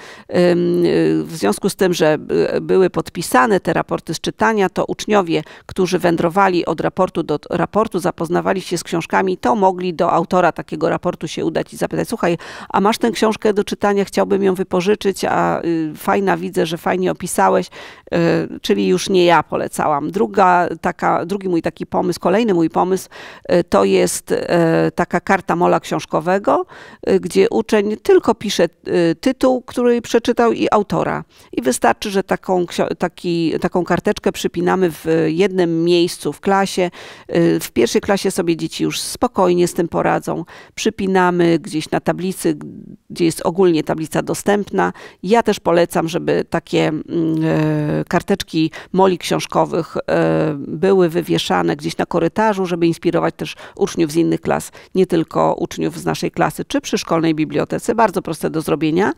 w związku z tym, że e, były podpisane te raporty z czytania, to uczniowie, którzy wędrowali od raportu do raportu, zapoznawali się z książkami, to mogli do autora takiego raportu się udać i zapytać: Słuchaj, a masz tę książkę do czytania, chciałbym ją wypożyczyć, a y, fajna, widzę, że fajnie opisałeś, czyli już nie ja polecałam. Druga, taka, drugi mój taki pomysł, kolejny mój pomysł, E, to jest e, taka karta mola książkowego, e, gdzie uczeń tylko pisze tytuł, który przeczytał i autora. I wystarczy, że taką, taki, taką karteczkę przypinamy w jednym miejscu w klasie. W pierwszej klasie sobie dzieci już spokojnie z tym poradzą. Przypinamy gdzieś na tablicy, gdzie jest ogólnie tablica dostępna. Ja też polecam, żeby takie mm, karteczki moli książkowych były wywieszane gdzieś na korytarzu, żeby inspirować inspirować też uczniów z innych klas, nie tylko uczniów z naszej klasy czy przy szkolnej bibliotece. Bardzo proste do zrobienia.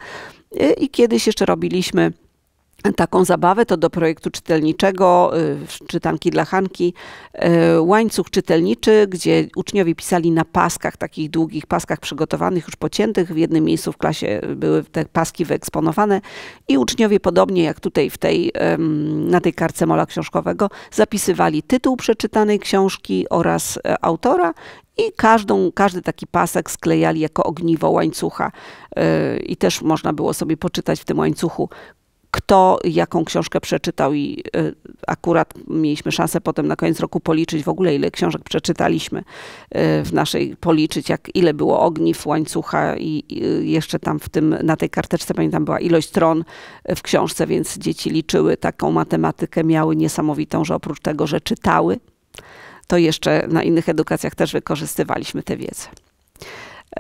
Y, I kiedyś jeszcze robiliśmy taką zabawę, to do projektu czytelniczego, y, czytanki dla Hanki, y, łańcuch czytelniczy, gdzie uczniowie pisali na paskach, takich długich paskach przygotowanych, już pociętych. W jednym miejscu w klasie były te paski wyeksponowane i uczniowie, podobnie jak tutaj w tej, na tej kartce mola książkowego, zapisywali tytuł przeczytanej książki oraz e, autora i każdą, każdy taki pasek sklejali jako ogniwo łańcucha. Y, I też można było sobie poczytać w tym łańcuchu, kto jaką książkę przeczytał i e, akurat mieliśmy szansę potem na koniec roku policzyć w ogóle, ile książek przeczytaliśmy e, w naszej, policzyć jak ile było ogniw, łańcucha i, jeszcze tam w tym, na tej karteczce pamiętam była ilość stron e, w książce, więc dzieci liczyły taką matematykę, miały niesamowitą, że oprócz tego, że czytały, to jeszcze na innych edukacjach też wykorzystywaliśmy tę wiedzę.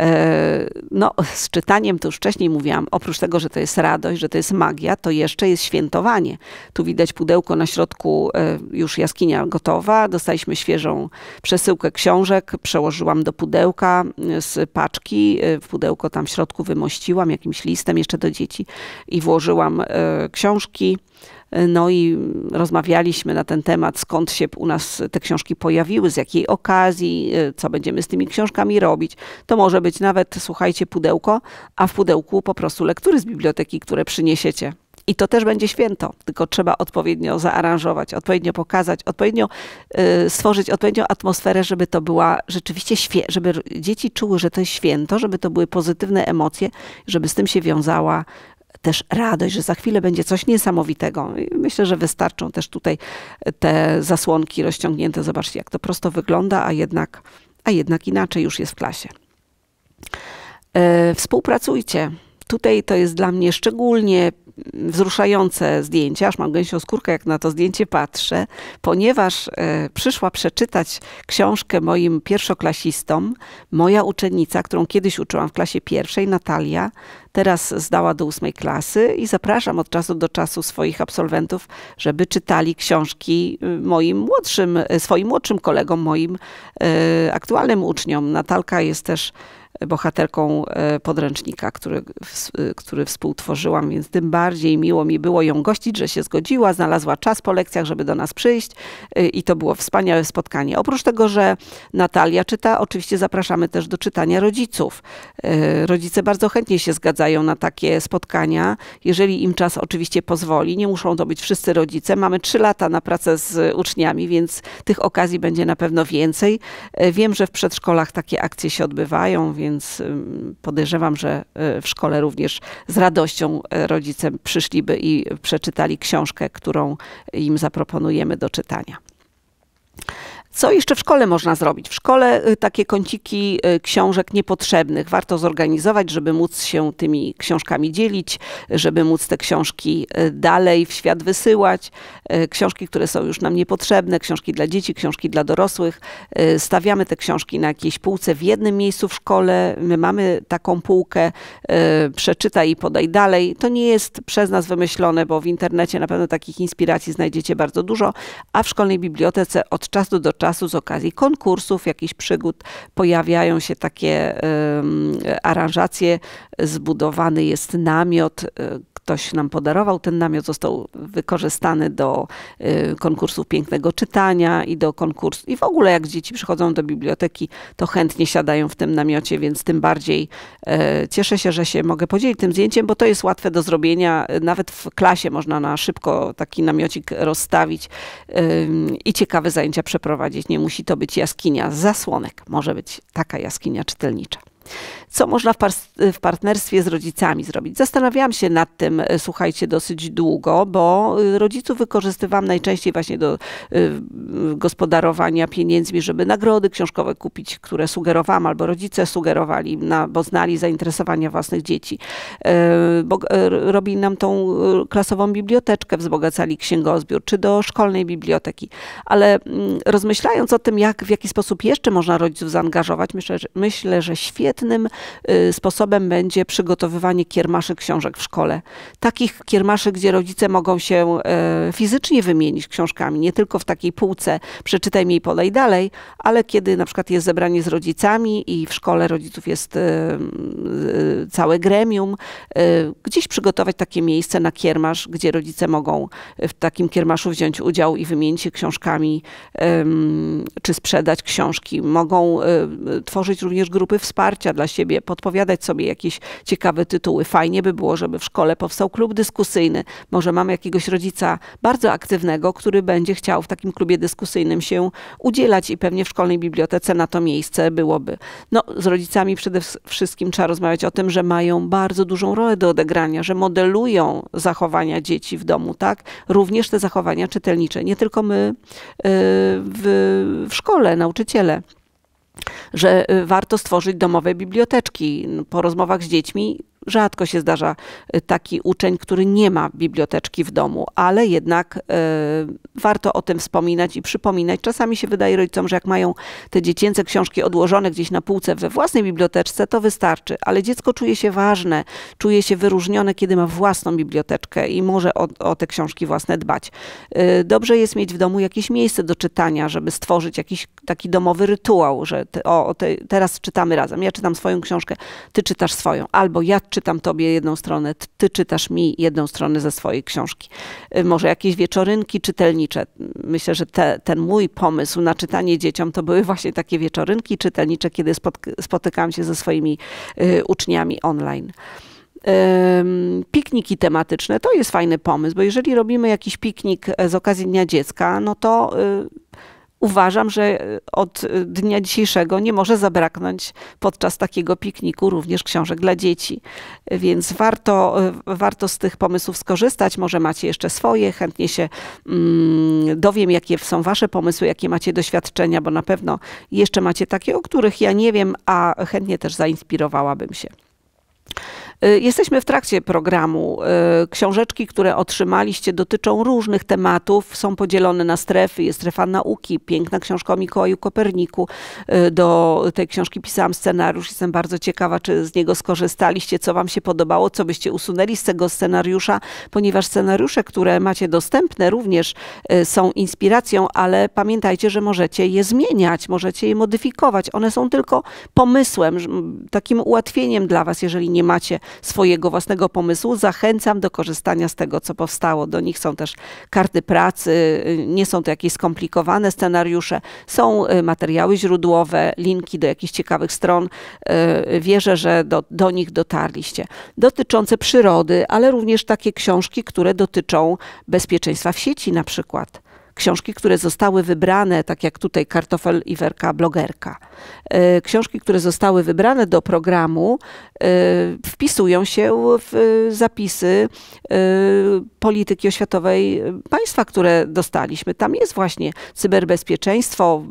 E, no, z czytaniem to już wcześniej mówiłam, oprócz tego, że to jest radość, że to jest magia, to jeszcze jest świętowanie. Tu widać pudełko na środku, e, już jaskinia gotowa. Dostaliśmy świeżą przesyłkę książek, przełożyłam do pudełka e, z paczki. W pudełko tam w środku wymościłam jakimś listem jeszcze do dzieci i włożyłam książki. E, no i rozmawialiśmy na ten temat, skąd się u nas te książki pojawiły, z jakiej okazji, e, co będziemy z tymi książkami robić. To może być nawet, słuchajcie, pudełko, a w pudełku po prostu lektury z biblioteki, które przyniesiecie. I to też będzie święto, tylko trzeba odpowiednio zaaranżować, odpowiednio pokazać, odpowiednio y, stworzyć odpowiednią atmosferę, żeby to była rzeczywiście świe, żeby dzieci czuły, że to jest święto, żeby to były pozytywne emocje, żeby z tym się wiązała też radość, że za chwilę będzie coś niesamowitego. I myślę, że wystarczą też tutaj te zasłonki rozciągnięte. Zobaczcie, jak to prosto wygląda, a jednak, a jednak inaczej już jest w klasie. E, współpracujcie. Tutaj to jest dla mnie szczególnie wzruszające zdjęcie, aż mam gęsią skórkę, jak na to zdjęcie patrzę, ponieważ e, przyszła przeczytać książkę moim pierwszoklasistom moja uczennica, którą kiedyś uczyłam w klasie pierwszej, Natalia, teraz zdała do ósmej klasy i zapraszam od czasu do czasu swoich absolwentów, żeby czytali książki y, moim młodszym, y, swoim młodszym kolegom, moim y, aktualnym uczniom. Natalka jest też bohaterką e, podręcznika, który, e, który współtworzyłam, więc tym bardziej miło mi było ją gościć, że się zgodziła, znalazła czas po lekcjach, żeby do nas przyjść e, i to było wspaniałe spotkanie. Oprócz tego, że Natalia czyta, oczywiście zapraszamy też do czytania rodziców. Rodzice bardzo chętnie się zgadzają na takie spotkania, jeżeli im czas oczywiście pozwoli. Nie muszą to być wszyscy rodzice. Mamy trzy lata na pracę z uczniami, więc tych okazji będzie na pewno więcej. Wiem, że w przedszkolach takie akcje się odbywają, więc więc podejrzewam, że y, w szkole również z radością y, rodzice przyszliby i przeczytali książkę, którą im zaproponujemy do czytania. Co jeszcze w szkole można zrobić? W szkole y, takie kąciki y, książek niepotrzebnych warto zorganizować, żeby móc się tymi książkami dzielić, żeby móc te książki y, dalej w świat wysyłać. Książki, które są już nam niepotrzebne, książki dla dzieci, książki dla dorosłych. Stawiamy te książki na jakiejś półce w jednym miejscu w szkole. My mamy taką półkę, przeczytaj i podaj dalej. To nie jest przez nas wymyślone, bo w internecie na pewno takich inspiracji znajdziecie bardzo dużo, a w szkolnej bibliotece od czasu do czasu czasu, z okazji konkursów, jakichś przygód pojawiają się takie aranżacje. Zbudowany jest namiot, e, ktoś nam podarował. Ten namiot został wykorzystany do e, konkursów pięknego czytania i do konkursu. I w ogóle jak dzieci przychodzą do biblioteki, to chętnie siadają w tym namiocie, więc tym bardziej e, cieszę się, że się mogę podzielić tym zdjęciem, bo to jest łatwe do zrobienia. Nawet w klasie można na szybko taki namiocik rozstawić i ciekawe zajęcia przeprowadzić powiedzieć, nie musi to być jaskinia zasłonek, może być taka jaskinia czytelnicza. Co można w, par w partnerstwie z rodzicami zrobić? Zastanawiałam się nad tym, e, słuchajcie, dosyć długo, bo e, rodziców wykorzystywam najczęściej właśnie do e, gospodarowania pieniędzmi, żeby nagrody książkowe kupić, które sugerowałam, albo rodzice sugerowali, na, bo znali zainteresowania własnych dzieci. Bo robili nam tą klasową biblioteczkę, wzbogacali księgozbiór, czy do szkolnej biblioteki. Ale mm, rozmyślając o tym, jak, w jaki sposób jeszcze można rodziców zaangażować, myślę, że, myślę, że świetnie świetnym y, sposobem będzie przygotowywanie kiermaszy książek w szkole. Takich kiermaszy, gdzie rodzice mogą się e, fizycznie wymienić książkami, nie tylko w takiej półce przeczytaj mi i podaj dalej, ale kiedy na przykład jest zebranie z rodzicami i w szkole rodziców jest y, y, całe gremium, gdzieś przygotować takie miejsce na kiermasz, gdzie rodzice mogą w takim kiermaszu wziąć udział i wymienić się książkami, czy sprzedać książki. Mogą tworzyć również grupy wsparcia, wsparcia dla siebie, podpowiadać sobie jakieś ciekawe tytuły. Fajnie by było, żeby w szkole powstał klub dyskusyjny. Może mamy jakiegoś rodzica bardzo aktywnego, który będzie chciał w takim klubie dyskusyjnym się udzielać i pewnie w szkolnej bibliotece na to miejsce byłoby. No, z rodzicami przede wszystkim trzeba rozmawiać o tym, że mają bardzo dużą rolę do odegrania, że modelują zachowania dzieci w domu, tak? Również te zachowania czytelnicze, nie tylko my yy, w, w szkole, nauczyciele że y, warto stworzyć domowe biblioteczki. Po rozmowach z dziećmi rzadko się zdarza y, taki uczeń, który nie ma biblioteczki w domu, ale jednak y, warto o tym wspominać i przypominać. Czasami się wydaje rodzicom, że jak mają te dziecięce książki odłożone gdzieś na półce we własnej biblioteczce, to wystarczy, ale dziecko czuje się ważne, czuje się wyróżnione, kiedy ma własną biblioteczkę i może o, o te książki własne dbać. Y, dobrze jest mieć w domu jakieś miejsce do czytania, żeby stworzyć jakiś taki domowy rytuał, że te, o, te, teraz czytamy razem. Ja czytam swoją książkę, ty czytasz swoją, albo ja czytam czytam tobie jedną stronę, ty czytasz mi jedną stronę ze swojej książki. Y, może jakieś wieczorynki czytelnicze. Myślę, że te, ten mój pomysł na czytanie dzieciom to były właśnie takie wieczorynki czytelnicze, kiedy spotykałam się ze swoimi y, uczniami online pikniki tematyczne. To jest fajny pomysł, bo jeżeli robimy jakiś piknik e, z okazji Dnia Dziecka, no to y, uważam, że e, od e, dnia dzisiejszego nie może zabraknąć podczas takiego pikniku również książek dla dzieci. Więc warto, e, warto z tych pomysłów skorzystać. Może macie jeszcze swoje, chętnie się mm, dowiem, jakie są Wasze pomysły, jakie macie doświadczenia, bo na pewno jeszcze macie takie, o których ja nie wiem, a chętnie też zainspirowałabym się. Y, jesteśmy w trakcie programu. Y, książeczki, które otrzymaliście, dotyczą różnych tematów, są podzielone na strefy. Jest strefa nauki, piękna książka o Mikołaju Koperniku. Y, do tej książki pisałam scenariusz. Jestem bardzo ciekawa, czy z niego skorzystaliście, co wam się podobało, co byście usunęli z tego scenariusza, ponieważ scenariusze, które macie dostępne, również są inspiracją, ale pamiętajcie, że możecie je zmieniać, możecie je modyfikować. One są tylko pomysłem, takim ułatwieniem dla was, jeżeli nie macie swojego własnego pomysłu. Zachęcam do korzystania z tego, co powstało. Do nich są też karty pracy, nie są to jakieś skomplikowane scenariusze, są y, materiały źródłowe, linki do jakichś ciekawych stron. Y, wierzę, że do, do nich dotarliście. Dotyczące przyrody, ale również takie książki, które dotyczą bezpieczeństwa w sieci na przykład książki, które zostały wybrane, tak jak tutaj Kartofel Iwerka, blogerka. E, książki, które zostały wybrane do programu, e, wpisują się w e, zapisy polityki oświatowej państwa, które dostaliśmy. Tam jest właśnie cyberbezpieczeństwo,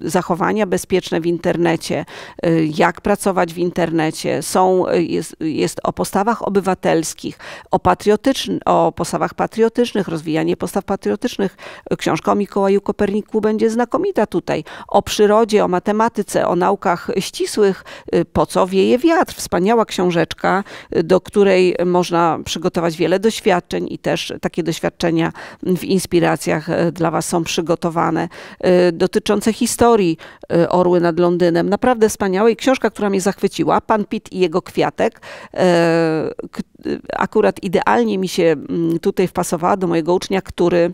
zachowania bezpieczne w internecie, jak pracować w internecie. Są, jest, jest o postawach obywatelskich, o, patriotyczn, o postawach patriotycznych, rozwijanie postaw patriotycznych Książka o Mikołaju Koperniku będzie znakomita tutaj. O przyrodzie, o matematyce, o naukach ścisłych, y, po co wieje wiatr. Wspaniała książeczka, y, do której można przygotować wiele doświadczeń i też takie doświadczenia w inspiracjach y, dla Was są przygotowane. Dotyczące historii Orły nad Londynem. Naprawdę i książka, która mnie zachwyciła. Pan Pitt i jego kwiatek. Akurat idealnie mi się mm, tutaj wpasowała do mojego ucznia, który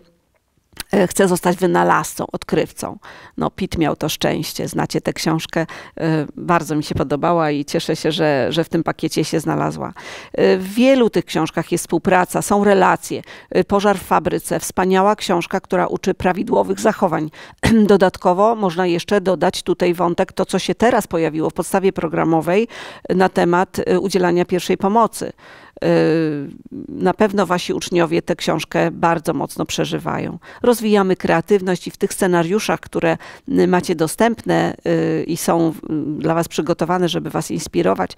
E, chce zostać wynalazcą, odkrywcą. No, Pit miał to szczęście. Znacie tę książkę. E, bardzo mi się podobała i cieszę się, że, że w tym pakiecie się znalazła. E, w wielu tych książkach jest współpraca, są relacje. Pożar w fabryce, wspaniała książka, która uczy prawidłowych zachowań. Dodatkowo można jeszcze dodać tutaj wątek to, co się teraz pojawiło w podstawie programowej na temat udzielania pierwszej pomocy. Y, na pewno wasi uczniowie tę książkę bardzo mocno przeżywają. Rozwijamy kreatywność i w tych scenariuszach, które macie dostępne y, i są y, dla was przygotowane, żeby was inspirować,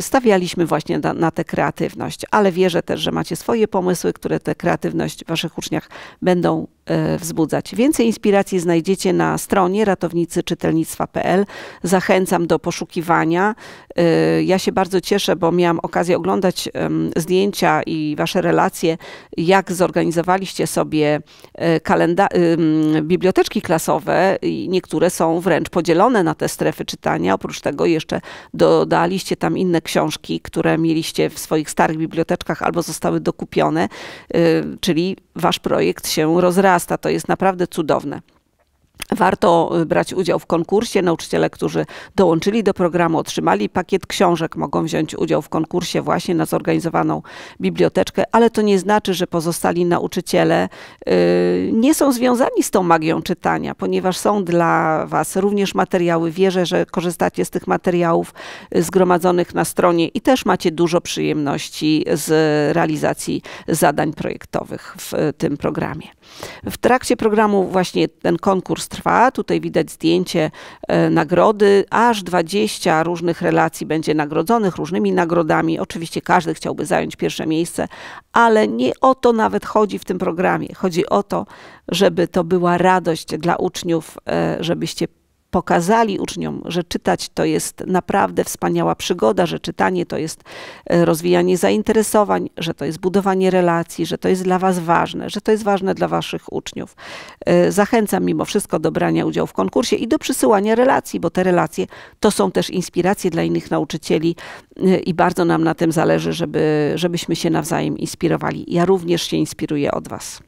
stawialiśmy właśnie na, na tę kreatywność. Ale wierzę też, że macie swoje pomysły, które tę kreatywność w waszych uczniach będą E, wzbudzać. Więcej inspiracji znajdziecie na stronie ratownicyczytelnictwa.pl. Zachęcam do poszukiwania. E, ja się bardzo cieszę, bo miałam okazję oglądać zdjęcia i wasze relacje, jak zorganizowaliście sobie e, biblioteczki klasowe. Niektóre są wręcz podzielone na te strefy czytania. Oprócz tego jeszcze dodaliście tam inne książki, które mieliście w swoich starych biblioteczkach albo zostały dokupione, czyli wasz projekt się rozrasta to jest naprawdę cudowne. Warto y, brać udział w konkursie. Nauczyciele, którzy dołączyli do programu, otrzymali pakiet książek, mogą wziąć udział w konkursie właśnie na zorganizowaną biblioteczkę, ale to nie znaczy, że pozostali nauczyciele y, nie są związani z tą magią czytania, ponieważ są dla Was również materiały. Wierzę, że korzystacie z tych materiałów y, zgromadzonych na stronie i też macie dużo przyjemności z realizacji zadań projektowych w tym programie. W trakcie programu właśnie ten konkurs trwa. Tutaj widać zdjęcie e, nagrody. Aż 20 różnych relacji będzie nagrodzonych różnymi nagrodami. Oczywiście każdy chciałby zająć pierwsze miejsce, ale nie o to nawet chodzi w tym programie. Chodzi o to, żeby to była radość dla uczniów, e, żebyście pokazali uczniom, że czytać to jest naprawdę wspaniała przygoda, że czytanie to jest e, rozwijanie zainteresowań, że to jest budowanie relacji, że to jest dla Was ważne, że to jest ważne dla Waszych uczniów. E, zachęcam mimo wszystko do brania udziału w konkursie i do przysyłania relacji, bo te relacje to są też inspiracje dla innych nauczycieli e, i bardzo nam na tym zależy, żeby, żebyśmy się nawzajem inspirowali. Ja również się inspiruję od Was.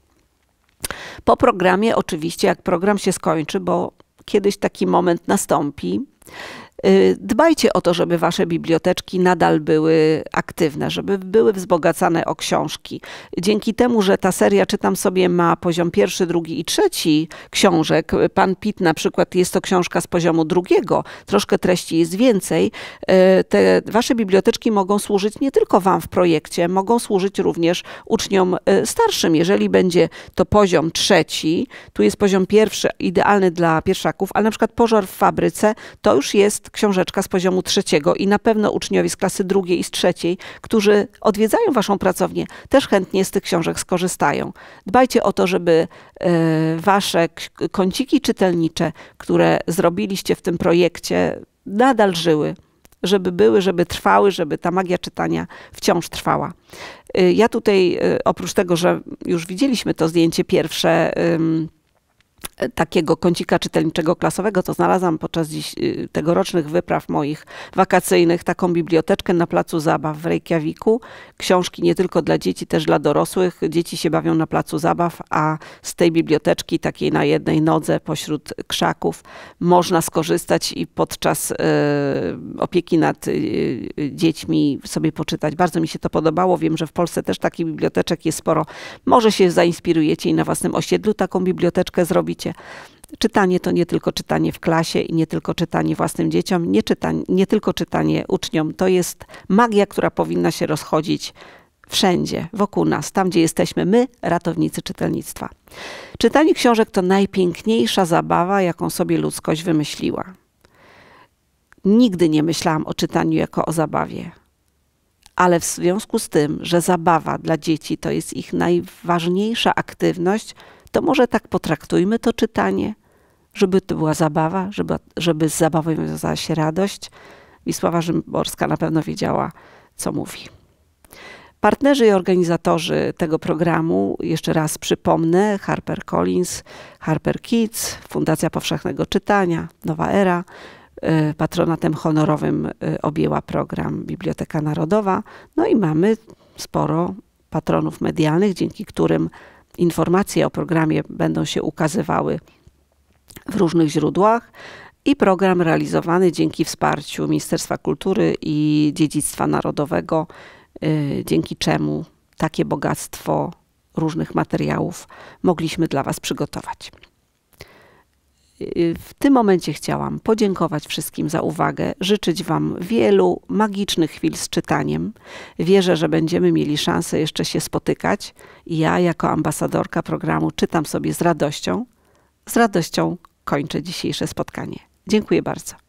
Po programie, oczywiście, jak program się skończy, bo kiedyś taki moment nastąpi. Y, dbajcie o to, żeby wasze biblioteczki nadal były aktywne, żeby były wzbogacane o książki. Dzięki temu, że ta seria Czytam sobie ma poziom pierwszy, drugi i trzeci książek, Pan Pitt na przykład jest to książka z poziomu drugiego, troszkę treści jest więcej, y, te wasze biblioteczki mogą służyć nie tylko wam w projekcie, mogą służyć również uczniom y, starszym. Jeżeli będzie to poziom trzeci, tu jest poziom pierwszy, idealny dla pierwszaków, ale na przykład pożar w fabryce, to już jest książeczka z poziomu trzeciego i na pewno uczniowie z klasy drugiej i z trzeciej, którzy odwiedzają Waszą pracownię, też chętnie z tych książek skorzystają. Dbajcie o to, żeby e, Wasze kąciki czytelnicze, które zrobiliście w tym projekcie, nadal żyły żeby były, żeby trwały, żeby ta magia czytania wciąż trwała. E, ja tutaj, e, oprócz tego, że już widzieliśmy to zdjęcie pierwsze, takiego kącika czytelniczego klasowego, to znalazłam podczas dziś, y, tegorocznych wypraw moich wakacyjnych taką biblioteczkę na placu zabaw w Reykjaviku. Książki nie tylko dla dzieci, też dla dorosłych. Dzieci się bawią na placu zabaw, a z tej biblioteczki takiej na jednej nodze pośród krzaków można skorzystać i podczas y, opieki nad y, y dziećmi sobie poczytać. Bardzo mi się to podobało. Wiem, że w Polsce też takich biblioteczek jest sporo. Może się zainspirujecie i na własnym osiedlu taką biblioteczkę zrobić robicie. Czytanie to nie tylko czytanie w klasie i nie tylko czytanie własnym dzieciom, nie, czyta nie tylko czytanie uczniom. To jest magia, która powinna się rozchodzić wszędzie, wokół nas, tam gdzie jesteśmy my, ratownicy czytelnictwa. Czytanie książek to najpiękniejsza zabawa, jaką sobie ludzkość wymyśliła. Nigdy nie myślałam o czytaniu jako o zabawie. Ale w związku z tym, że zabawa dla dzieci to jest ich najważniejsza aktywność, to może tak potraktujmy to czytanie, żeby to była zabawa, żeby, żeby z zabawą wiązała się radość. Wisława Rzymborska na pewno wiedziała, co mówi. Partnerzy i organizatorzy tego programu, jeszcze raz przypomnę, HarperCollins, HarperKids, Fundacja Powszechnego Czytania, Nowa Era, y, patronatem honorowym y, objęła program Biblioteka Narodowa. No i mamy sporo patronów medialnych, dzięki którym informacje o programie będą się ukazywały w różnych źródłach i program realizowany dzięki wsparciu Ministerstwa Kultury i Dziedzictwa Narodowego, y, dzięki czemu takie bogactwo różnych materiałów mogliśmy dla Was przygotować. W tym momencie chciałam podziękować wszystkim za uwagę, życzyć Wam wielu magicznych chwil z czytaniem. Wierzę, że będziemy mieli szansę jeszcze się spotykać. Ja, jako ambasadorka programu, czytam sobie z radością. Z radością kończę dzisiejsze spotkanie. Dziękuję bardzo.